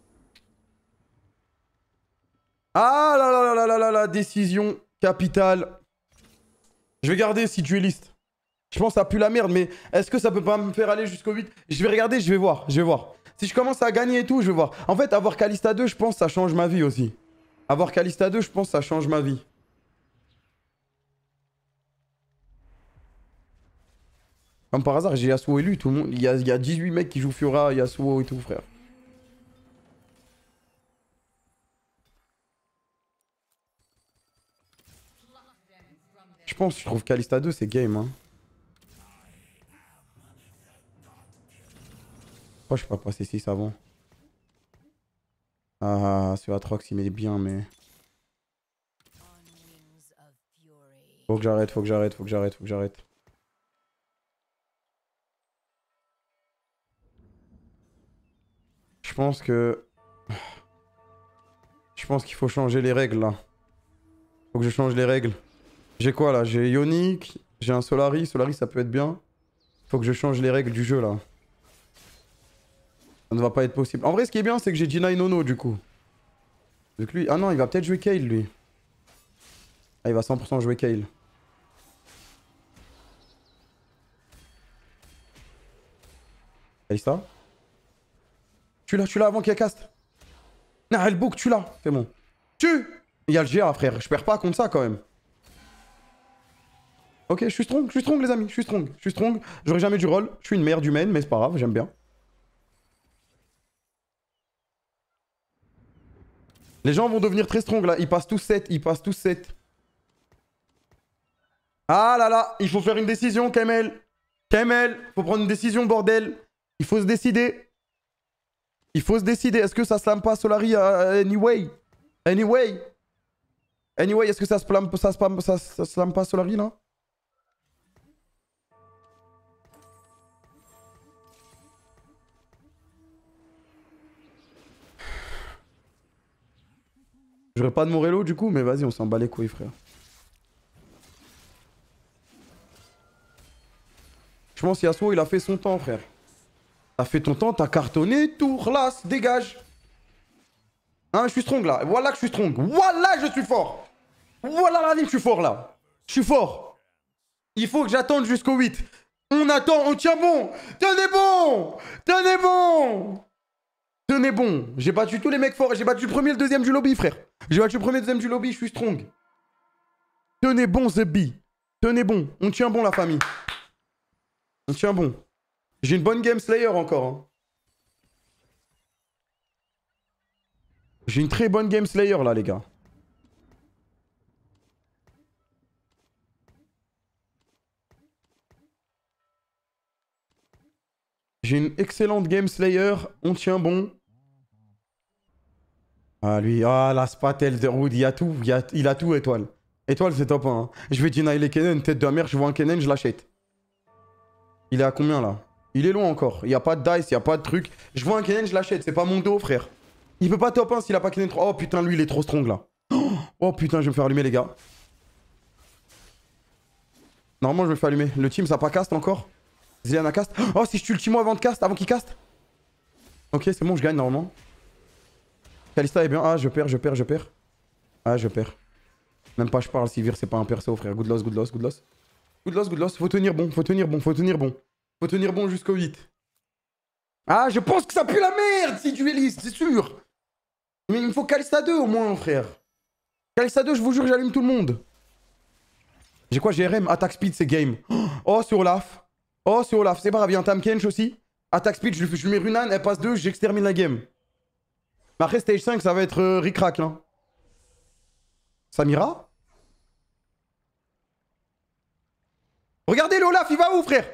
Ah là là là là là là, la décision Capital. Je vais garder si tu es liste. Je pense que ça pue la merde, mais est-ce que ça peut pas me faire aller jusqu'au 8 Je vais regarder, je vais voir, je vais voir. Si je commence à gagner et tout, je vais voir. En fait, avoir Kalista 2, je pense ça change ma vie aussi. Avoir Kalista 2, je pense que ça change ma vie. Comme par hasard, j'ai Yasuo élu, tout le monde. Il y, a, il y a 18 mecs qui jouent Fiora, Yasuo et tout, frère. Je pense, je trouve Kalista 2, c'est game. Hein. Pourquoi je suis pas passé 6 avant Ah, ce ah, ah, Atrox, il met bien, mais... Faut que j'arrête, faut que j'arrête, faut que j'arrête, faut que j'arrête. Je pense que... Je pense qu'il faut changer les règles, là. Faut que je change les règles. J'ai quoi là J'ai Ionic, j'ai un Solari. Solari ça peut être bien. Faut que je change les règles du jeu là. Ça ne va pas être possible. En vrai ce qui est bien c'est que j'ai Jina et Nono du coup. lui... Ah non il va peut-être jouer Kale lui. Ah il va 100% jouer Kale. Aïssa. Tu l'as, tu l'as avant qu'il y ait cast. Nah, elle book, tu l'as. C'est bon. Tu Il y a le GA, frère. Je perds pas contre ça quand même. Ok, je suis strong, je suis strong les amis, je suis strong, je suis strong. J'aurais jamais du rôle, je suis une merde du mais c'est pas grave, j'aime bien. Les gens vont devenir très strong là, ils passent tous 7, ils passent tous 7. Ah là là, il faut faire une décision Kamel. Kamel, faut prendre une décision bordel. Il faut se décider. Il faut se décider, est-ce que ça slame pas Solari euh, anyway Anyway Anyway, est-ce que ça se, ça, pas Solari là J'aurais pas de Morello du coup, mais vas-y, on s'en bat les couilles, frère. Je pense Yasuo, il a fait son temps, frère. T'as fait ton temps, t'as cartonné, tout, relâche, dégage. Hein, je suis strong là. Voilà que je suis strong. Voilà, je suis fort. Voilà la ligne, je suis fort là. Je suis fort. Il faut que j'attende jusqu'au 8. On attend, on tient bon. Tenez bon. Tenez bon. Tenez bon, j'ai battu tous les mecs forts. J'ai battu le premier le deuxième du lobby, frère. J'ai battu le premier le deuxième du lobby, je suis strong. Tenez bon, The Tenez bon, on tient bon, la famille. On tient bon. J'ai une bonne game Slayer encore. Hein. J'ai une très bonne game Slayer là, les gars. J'ai une excellente game Slayer. On tient bon. Ah, lui, ah, la spatel, de il a tout, il a, tout, étoile. Étoile, c'est top 1. Hein. Je vais deny les Kennen, tête de mer, je vois un Kennen, je l'achète. Il est à combien, là Il est loin encore. Il n'y a pas de dice, il n'y a pas de truc. Je vois un Kennen, je l'achète. C'est pas mon dos, frère. Il peut pas top 1 s'il a pas Kennen 3. Oh putain, lui, il est trop strong, là. <gasps> Oh putain, je vais me faire allumer, les gars. Normalement, je me fais allumer. Le team, ça pas caste encore a cast. Oh, si je tue le team avant de caste avant qu'il caste Ok, c'est bon, je gagne normalement. Kalista est eh bien. Ah, je perds, je perds, je perds. Ah, je perds. Même pas, je parle. Sivir, c'est pas un perso, frère. Good loss, good loss, good loss. Good loss, good loss. Faut tenir bon, faut tenir bon, faut tenir bon. Faut tenir bon jusqu'au 8. Ah, je pense que ça pue la merde, si dueliste, c'est sûr. Mais il me faut Kalista 2 au moins, frère. Kalista 2, je vous jure, j'allume tout le monde. J'ai quoi J'ai RM Attack speed, c'est game. <gasps> Oh, sur Olaf. Oh, sur Olaf. C'est pas grave, il aussi. Attack speed, je, lui mets Runan, elle passe 2, j'extermine la game. Mais bah, après, stage 5, ça va être euh, ric-rac, là. Hein. Samira Regardez l'Olaf, il va où, frère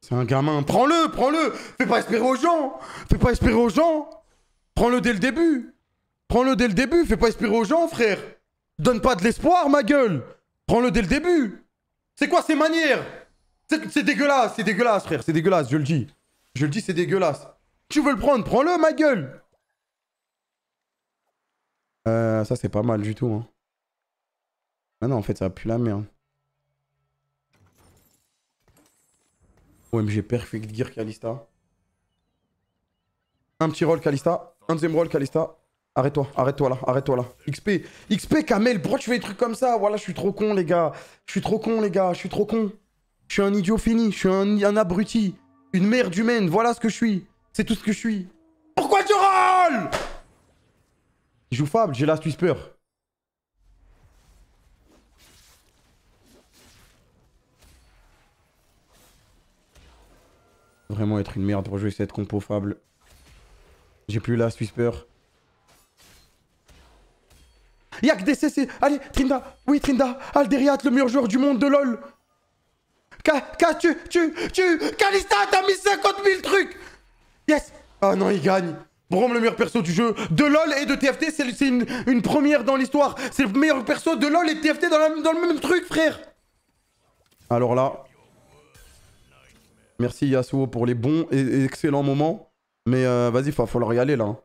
C'est un gamin. Prends-le, prends-le Fais pas espérer aux gens Fais pas espérer aux gens Prends-le dès le début Prends-le dès le début, fais pas espérer aux gens, frère Donne pas de l'espoir, ma gueule Prends-le dès le début C'est quoi ces manières c'est dégueulasse, c'est dégueulasse, frère. C'est dégueulasse, je le dis. Je le dis, c'est dégueulasse. Tu veux le prendre Prends-le, ma gueule euh, ça, c'est pas mal du tout. Hein. Ah non, en fait, ça pu la merde. OMG, perfect gear, Kalista. Un petit roll, Kalista. Un deuxième roll, Kalista. Arrête-toi, arrête-toi là, arrête-toi là. XP, XP, Kamel, pourquoi tu fais des trucs comme ça Voilà, je suis trop con, les gars. Je suis trop con, les gars, je suis trop con. Je suis un idiot fini, je suis un, abruti, une merde humaine, voilà ce que je suis. C'est tout ce que je suis. Pourquoi tu râles Il joue Fable, j'ai la peur. Vraiment être une merde pour jouer cette compo Fable. J'ai plus la peur. Y'a que des Allez, Trinda Oui, Trinda Alderiat, le meilleur joueur du monde de LoL K, K, tu, tu, tu Kalista, t'as mis 50 000 trucs Yes Ah non, il gagne Brom, le meilleur perso du jeu de LoL et de TFT, c'est une, une, première dans l'histoire. C'est le meilleur perso de LoL et de TFT dans, le même truc, frère Alors là... Merci Yasuo pour les bons et excellents moments. Mais euh, vas-y, faut va falloir y aller là. Hein.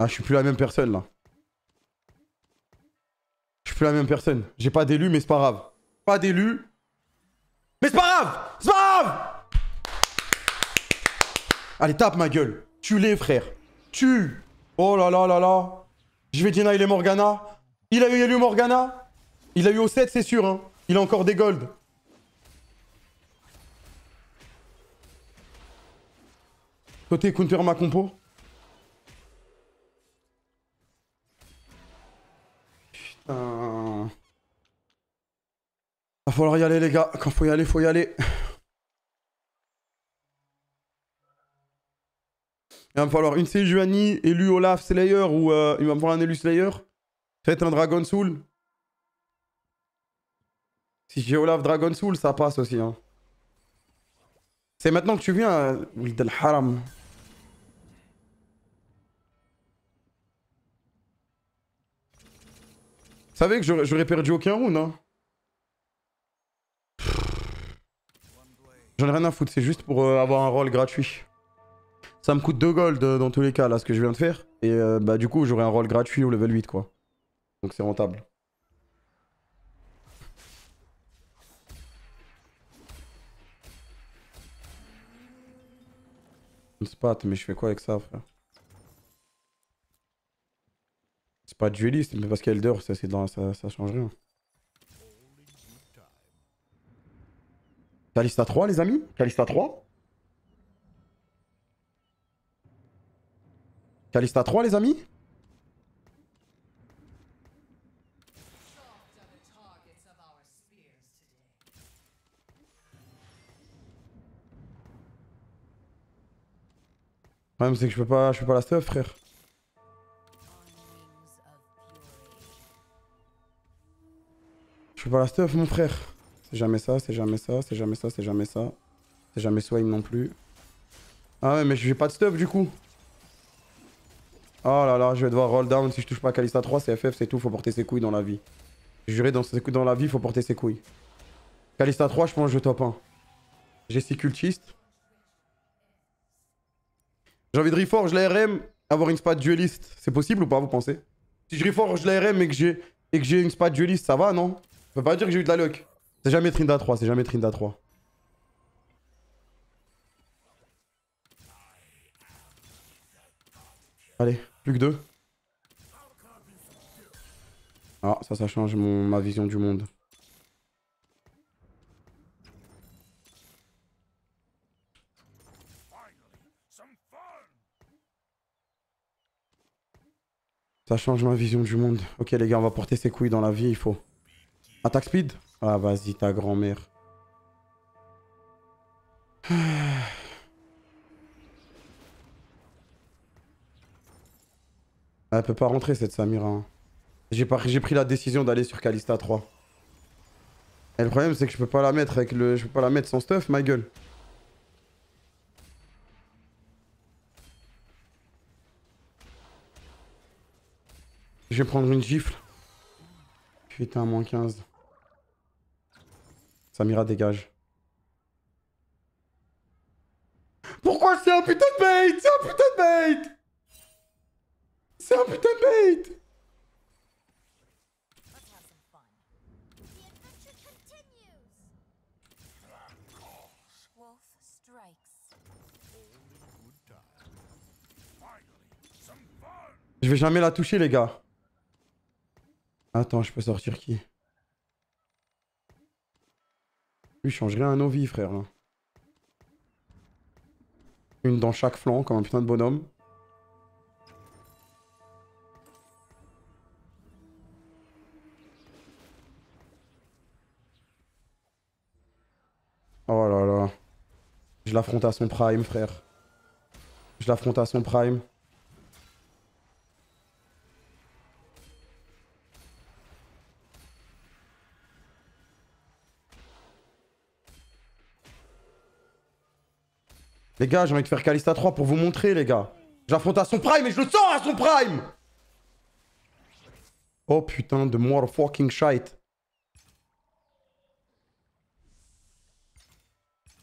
Ah, je suis plus la même personne là. Je suis plus la même personne. J'ai pas d'élu, mais c'est pas grave. Pas d'élu. Mais c'est pas grave C'est pas grave Allez, tape ma gueule. Tue-les, frère. Tue Oh là là là là. Je vais Dina, il est Morgana. Il a eu Morgana. Il a eu au 7, c'est sûr. Hein. Il a encore des golds. Côté counter ma compo. Il Va falloir y aller, les gars. Quand faut y aller, faut y aller. Il va me falloir une Sejuani, élu Olaf Slayer ou euh, il va me falloir un élu Slayer. Peut-être un Dragon Soul. Si j'ai Olaf Dragon Soul, ça passe aussi. Hein. C'est maintenant que tu viens, Wild euh, Haram. savez que j'aurais perdu aucun round, hein. J'en ai rien à foutre, c'est juste pour euh, avoir un rôle gratuit. Ça me coûte 2 gold euh, dans tous les cas, là, ce que je viens de faire. Et euh, bah du coup, j'aurai un rôle gratuit au level 8, quoi. Donc c'est rentable. Une spot, mais je fais quoi avec ça, frère pas dueliste, mais parce qu'il ça, dans, ça, ça change rien. Calista 3, les amis Calista 3 Calista 3, les amis Le problème, c'est que je peux pas, je peux pas la stuff, frère. fais pas la stuff, mon frère. C'est jamais ça, c'est jamais ça, c'est jamais ça, c'est jamais ça. C'est jamais soigne non plus. Ah ouais, mais j'ai pas de stuff du coup. Oh là là, je vais devoir roll down si je touche pas Kalista 3, FF, c'est tout, faut porter ses couilles dans la vie. Juré dans, ses, dans la vie, faut porter ses couilles. Kalista 3, je pense je top 1. J'ai 6 cultistes. J'ai envie de reforge la RM, avoir une spade dueliste. C'est possible ou pas, vous pensez Si je reforge la RM et que j'ai une spade dueliste, ça va, non peux pas dire que j'ai eu de la luck. C'est jamais Trinda 3, c'est jamais Trinda 3. Allez, plus que deux. Ah, ça, ça change ma vision du monde. Ça change ma vision du monde. Ok les gars, on va porter ses couilles dans la vie, il faut. Attaque speed Ah, vas-y, ta grand-mère. <sighs> Elle peut pas rentrer, cette Samira. J'ai pris la décision d'aller sur Calista 3. Et le problème, c'est que je peux pas la mettre avec le... Je peux pas la mettre sans stuff, ma gueule. Je vais prendre une gifle. Putain, moins 15. Samira, dégage. Pourquoi c'est un putain de bait C'est un putain de bait C'est un putain de bait Je vais jamais la toucher, les gars. Attends, je peux sortir qui Lui, je changerais un Novi, frère, Une dans chaque flanc, comme un putain de bonhomme. Oh là là. Je l'affronte à son prime, frère. Je l'affronte à son prime. Les gars, j'ai envie de faire Kalista 3 pour vous montrer, les gars. J'affronte à son prime et je le sens à son prime Oh putain de more fucking shite.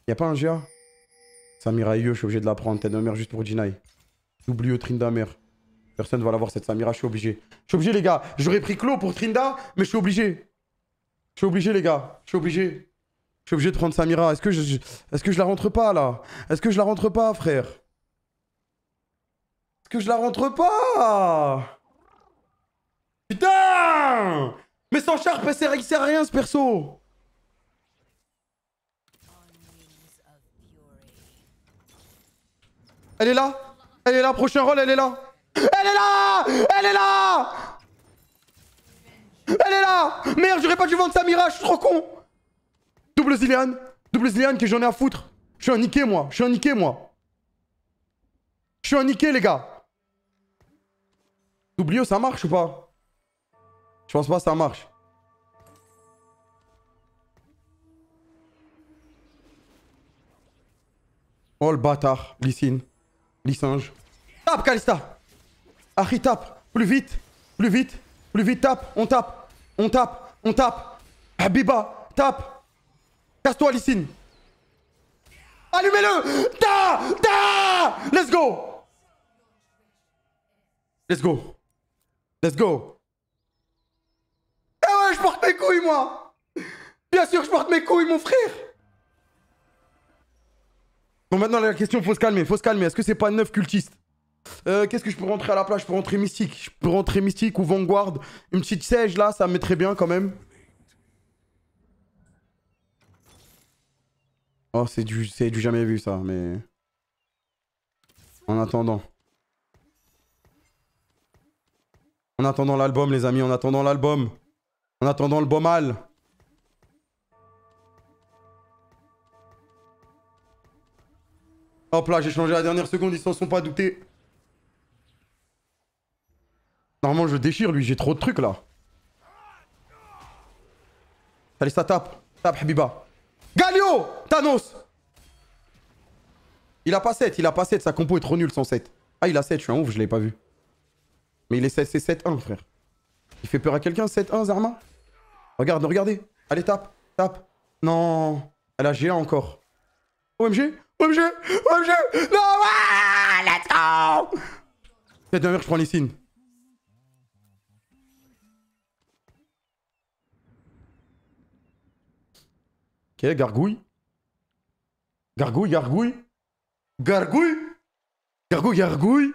a pas un GA Samira je suis obligé de la prendre. T'es de juste pour Jinai. Euh, Trinda, mer. Personne va l'avoir cette Samira, je suis obligé. Je suis obligé les gars. J'aurais pris Clo pour Trinda, mais je suis obligé. Je suis obligé les gars. Je suis obligé. Je suis obligé de prendre Samira. Est-ce que je, que je la rentre pas là Est-ce que je la rentre pas, frère Est-ce que je la rentre pas Putain Mais sans charpe, il sert à rien ce perso Elle est là Elle est là, prochain rôle, elle est là Elle est là Elle est là Elle est là Merde, j'aurais pas dû vendre Samira, je suis trop con Double zilian Double Zilian que j'en ai à foutre Je suis un niqué, moi Je suis un niqué, moi Je suis un niqué, les gars Double ça marche ou pas Je pense pas ça marche. Oh le bâtard, Lissine. Lissinge. Tape, Kalista tap, tape Plus vite Plus vite Plus vite, tape On tape On tape On tape Habiba, tape Casse-toi, Lissine Allumez-le Da Da Let's go Let's go Let's go Eh ouais, je porte mes couilles, moi Bien sûr, je porte mes couilles, mon frère Bon, maintenant, la question, faut se calmer, faut se calmer. Est-ce que c'est pas neuf cultistes euh, Qu'est-ce que je peux rentrer à la place Je peux rentrer mystique. Je peux rentrer mystique ou vanguard. Une petite sèche, là, ça me mettrait bien, quand même. Oh, c'est du, du jamais vu ça, mais... En attendant. En attendant l'album, les amis, en attendant l'album. En attendant le mal. Hop là, j'ai changé la dernière seconde, ils s'en sont pas doutés. Normalement, je déchire, lui, j'ai trop de trucs, là. Allez, ça tape. Tape, Habiba. Thanos Il a pas 7, il a pas 7, sa compo est trop nulle sans 7. Ah il a 7, je suis un ouf, je l'ai pas vu. Mais il est 7-1 frère. Il fait peur à quelqu'un 7-1 Zarma Regarde, regardez. Allez tape, tape. Non. Elle a G1 encore. OMG OMG OMG Non ah Let's go C'est de je prends les signes. Ok, gargouille. Gargouille, gargouille. Gargouille Gargouille, gargouille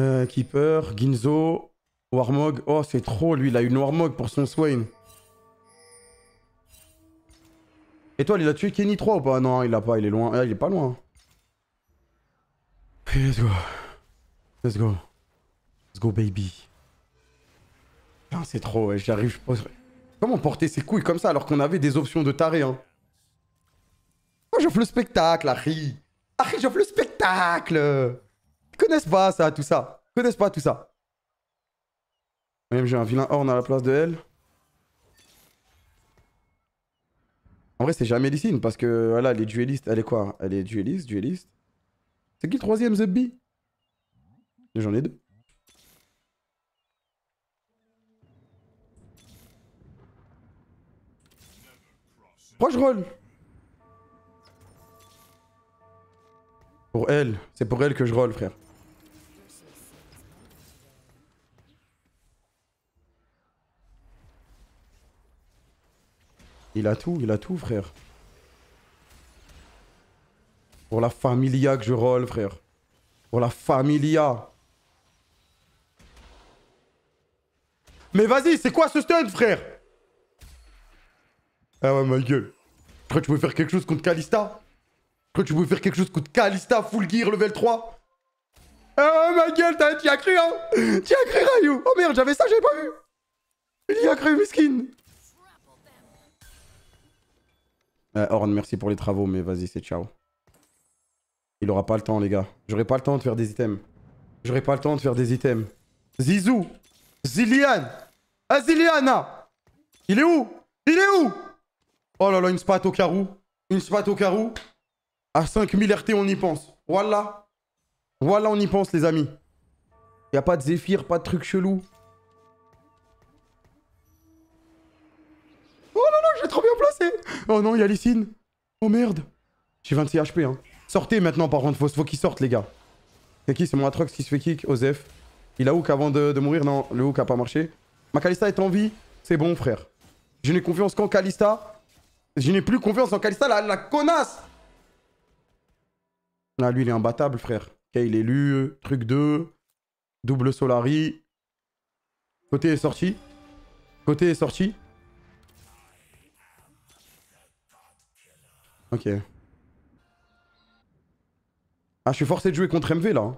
euh, Keeper, Ginzo, Warmog. Oh, c'est trop, lui, il a une Warmog pour son Swain. Et toi, il a tué Kenny 3 ou pas Non, il l'a pas, il est loin. Ah, il est pas loin. Let's go. Let's go. Let's go, baby. Ah, c'est trop, j'arrive. Comment porter ses couilles comme ça alors qu'on avait des options de taré, hein j'offre le spectacle, Harry. Harry, j'offre le spectacle. Ils connaissent pas ça, tout ça. Ils connaissent pas tout ça. Même j'ai un vilain horn à la place de elle. En vrai, c'est jamais Lissine parce que voilà, elle est dueliste. Elle est quoi hein? Elle est dueliste, dueliste. C'est qui le troisième, The B J'en ai deux. Proche roll Pour elle. C'est pour elle que je roll, frère. Il a tout, il a tout, frère. Pour la familia que je roll, frère. Pour la familia. Mais vas-y, c'est quoi ce stun, frère Ah ouais, ma gueule. Je crois que tu pouvais faire quelque chose contre Kalista tu pouvais faire quelque chose de Kalista, Full Gear, level 3 Ah euh, ma gueule, t'as as cru, hein cru, Rayou Oh merde, j'avais ça, j'avais pas vu Il y a cru, Miskin euh, Orn, merci pour les travaux, mais vas-y, c'est ciao. Il aura pas le temps, les gars. J'aurai pas le temps de faire des items. J'aurai pas le temps de faire des items. Zizou Zilian Aziliana ah, ah Il est où Il est où Oh là là, une spat au carreau Une spat au carreau à 5000 RT, on y pense. Voilà. Voilà, on y pense, les amis. Il a pas de zéphyr, pas de truc chelou. Oh non, non, je trop bien placé. Oh non, il y a Lysine. Oh merde. J'ai 26 HP, hein. Sortez maintenant, par contre, faut, faut qu'ils sortent, les gars. C'est qui C'est mon Atrox qui se fait kick, Osef. Il a hook avant de, mourir. Non, le hook a pas marché. Ma Kalista est en vie. C'est bon, frère. Je n'ai confiance qu'en Kalista. Je n'ai plus confiance en Kalista, la connasse Là, lui, il est imbattable, frère. Ok, il est lu, truc 2, double Solari. Côté est sorti. Côté est sorti. Ok. Ah, je suis forcé de jouer contre MV, là. Hein.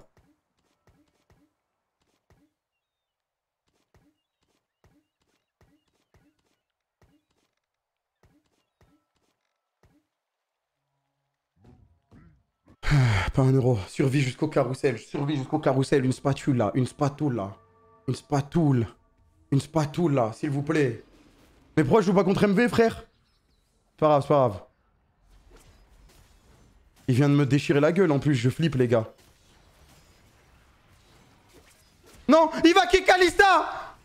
Ah, pas un euro. Survie jusqu'au carrousel. Survie jusqu'au carrousel. Une spatule là. Une spatule là. Une spatule. Une spatule là, s'il vous plaît. Mais pourquoi je joue pas contre MV, frère Pas grave, pas grave. Il vient de me déchirer la gueule en plus. Je flippe, les gars. Non Il va kick Alista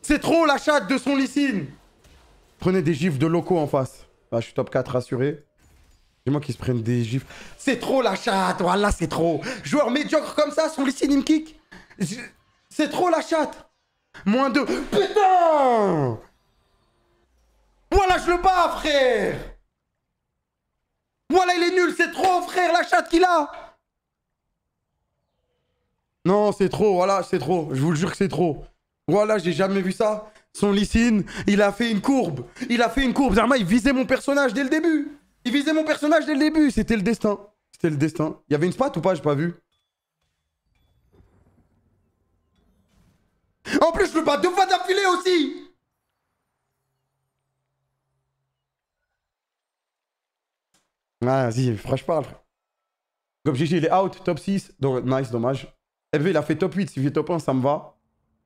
C'est trop la chatte de son Licine. Prenez des gifs de locaux en face. Bah, je suis top 4, rassuré. Dis-moi qui se prennent des gifles. C'est trop la chatte, voilà, c'est trop. Joueur médiocre comme ça, son lycine il me kick. C'est trop la chatte. Moins de... Putain Voilà, je le bats, frère Voilà, il est nul, c'est trop, frère, la chatte qu'il a Non, c'est trop, voilà, c'est trop. Je vous le jure que c'est trop. Voilà, j'ai jamais vu ça. Son lycine, il a fait une courbe. Il a fait une courbe. Zarma, il visait mon personnage dès le début. Il visait mon personnage dès le début, c'était le destin. C'était le destin. Il y avait une spat ou pas J'ai pas vu. En plus, je le bats deux fois d'affilée aussi Ah, vas-y, frère, je parle. Comme GG, il est out, top 6. Donc, nice, dommage. FV, il a fait top 8. S'il fait top 1, ça me va.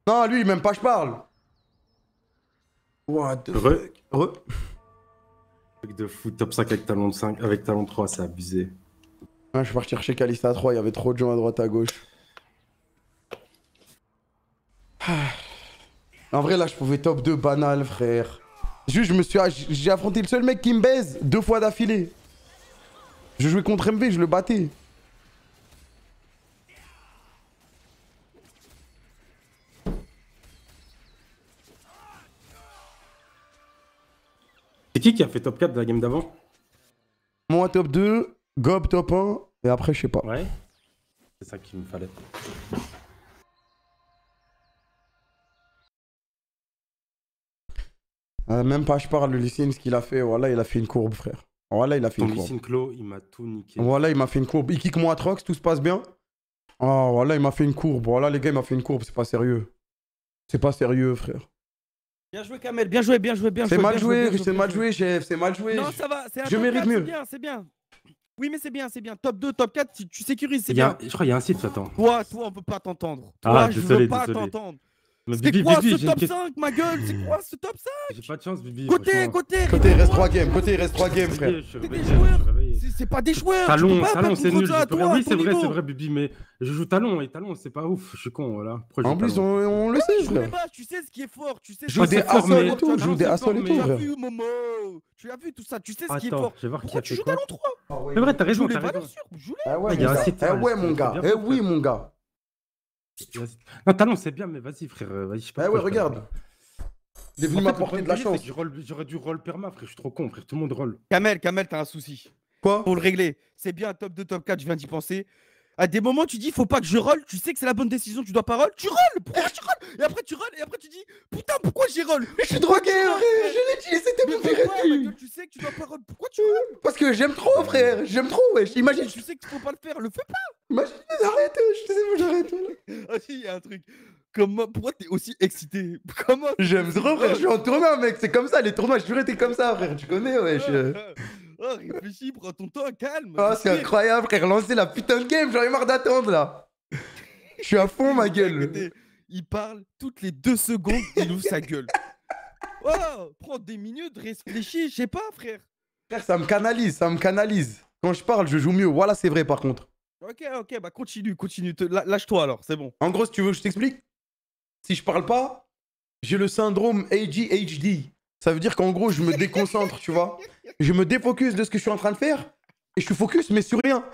Non, lui, il même pas, je parle. What the fuck Re de foot top 5 avec talent 5, avec talent 3, c'est abusé. Ah, je suis parti chercher Calista 3, il y avait trop de gens à droite à gauche. Ah. En vrai, là, je pouvais top 2 banal, frère. Juste, je me suis. Ah, j'ai affronté le seul mec qui me baise deux fois d'affilée. Je jouais contre MV, je le battais. qui a fait top 4 de la game d'avant Moi top 2, Gob top 1, et après je sais pas. Ouais. C'est ça qu'il me fallait. Euh, même pas je parle, le lycée ce qu'il a fait, voilà, il a fait une courbe, frère. Voilà, il a fait une courbe. Clos, il m'a tout niqué. Voilà, il m'a fait une courbe. Il kick à Trox, tout se passe bien. oh, voilà, il m'a fait une courbe. Voilà, les gars, il m'a fait une courbe, c'est pas sérieux. C'est pas sérieux, frère. Bien joué, Kamel. Bien joué, bien joué, bien joué. C'est mal joué, c'est mal joué, chef. C'est mal joué. Non, ça va. C'est Je mérite mieux. C'est bien, c'est bien. Oui, mais c'est bien, c'est bien. Top 2, top 4, tu, sécurises, c'est bien. Je crois qu'il y a un site, attends. Toi, toi, on peut pas t'entendre. Ah, toi, ah, je veux pas t'entendre. C'est quoi ce top 5, ma gueule C'est quoi ce top 5 J'ai pas de chance, Bibi. Côté, côté Côté, il reste 3 games, côté, il reste 3 games, frère. C'est pas des joueurs Talon, talon, c'est nul. Oui, c'est vrai, c'est vrai, Bibi, mais je joue talon et talon, c'est pas ouf. Je suis con, voilà. En plus, on le sait, frère. Tu sais ce qui est fort, tu sais ce qui est fort. Je joue des assoles et tout, frère. Tu as vu, Momo Tu as vu tout ça, tu sais ce qui est fort. Je vais voir qui a tu joues talon 3 C'est vrai, t'as raison, t'as raison. Ah ouais, eh mon gars. Eh oui, mon gars. Non, talon, c'est bien, mais vas-y, frère. Euh, Vas je sais pas ah ouais, regarde. Il est venu de la chance. J'aurais dû roll perma, frère. Je suis trop con, frère. Tout le monde roll. Kamel, Kamel, t'as un souci. Quoi Pour le régler. C'est bien top 2, top 4, je viens d'y penser. À des moments, tu dis, faut pas que je roll. Tu sais que c'est la bonne décision, tu dois pas roll. Tu rolls Pourquoi tu rolls Et après, tu rolls. Et après, tu dis, putain, pourquoi j'y roll Mais je suis drogué, frère. Je l'ai dit, c'était mon pire Tu sais que tu dois pas roll. Pourquoi tu rolls Parce que j'aime trop, frère. J'aime trop, wesh. Imagine. Tu sais que tu peux pas le faire. Le fais pas. Imagine, arrête, Je sais, j'arrête. Ah, si, il y a un truc. Comment, pourquoi t'es aussi excité Comment J'aime trop, frère. Je suis en tournoi, mec. C'est comme ça. Les tournois, je toujours comme ça, frère. Tu connais, wesh. Ah, ah. Oh, réfléchis, prends ton temps, calme. Oh, c'est incroyable, frère. Lancez la putain de game, j'en ai marre d'attendre là. Je suis à fond, ma gueule. Il parle toutes les deux secondes, il ouvre sa gueule. <laughs> Oh, prends des minutes, réfléchis, je sais pas, frère. Frère, ça me canalise, ça me canalise. Quand je parle, je joue mieux. Voilà, c'est vrai, par contre. Ok, ok, bah continue, continue. Lâche-toi alors, c'est bon. En gros, si tu veux, que je t'explique. Si je parle pas, j'ai le syndrome ADHD. Ça veut dire qu'en gros, je me déconcentre, tu vois. Je me défocus de ce que je suis en train de faire et je suis focus, mais sur rien.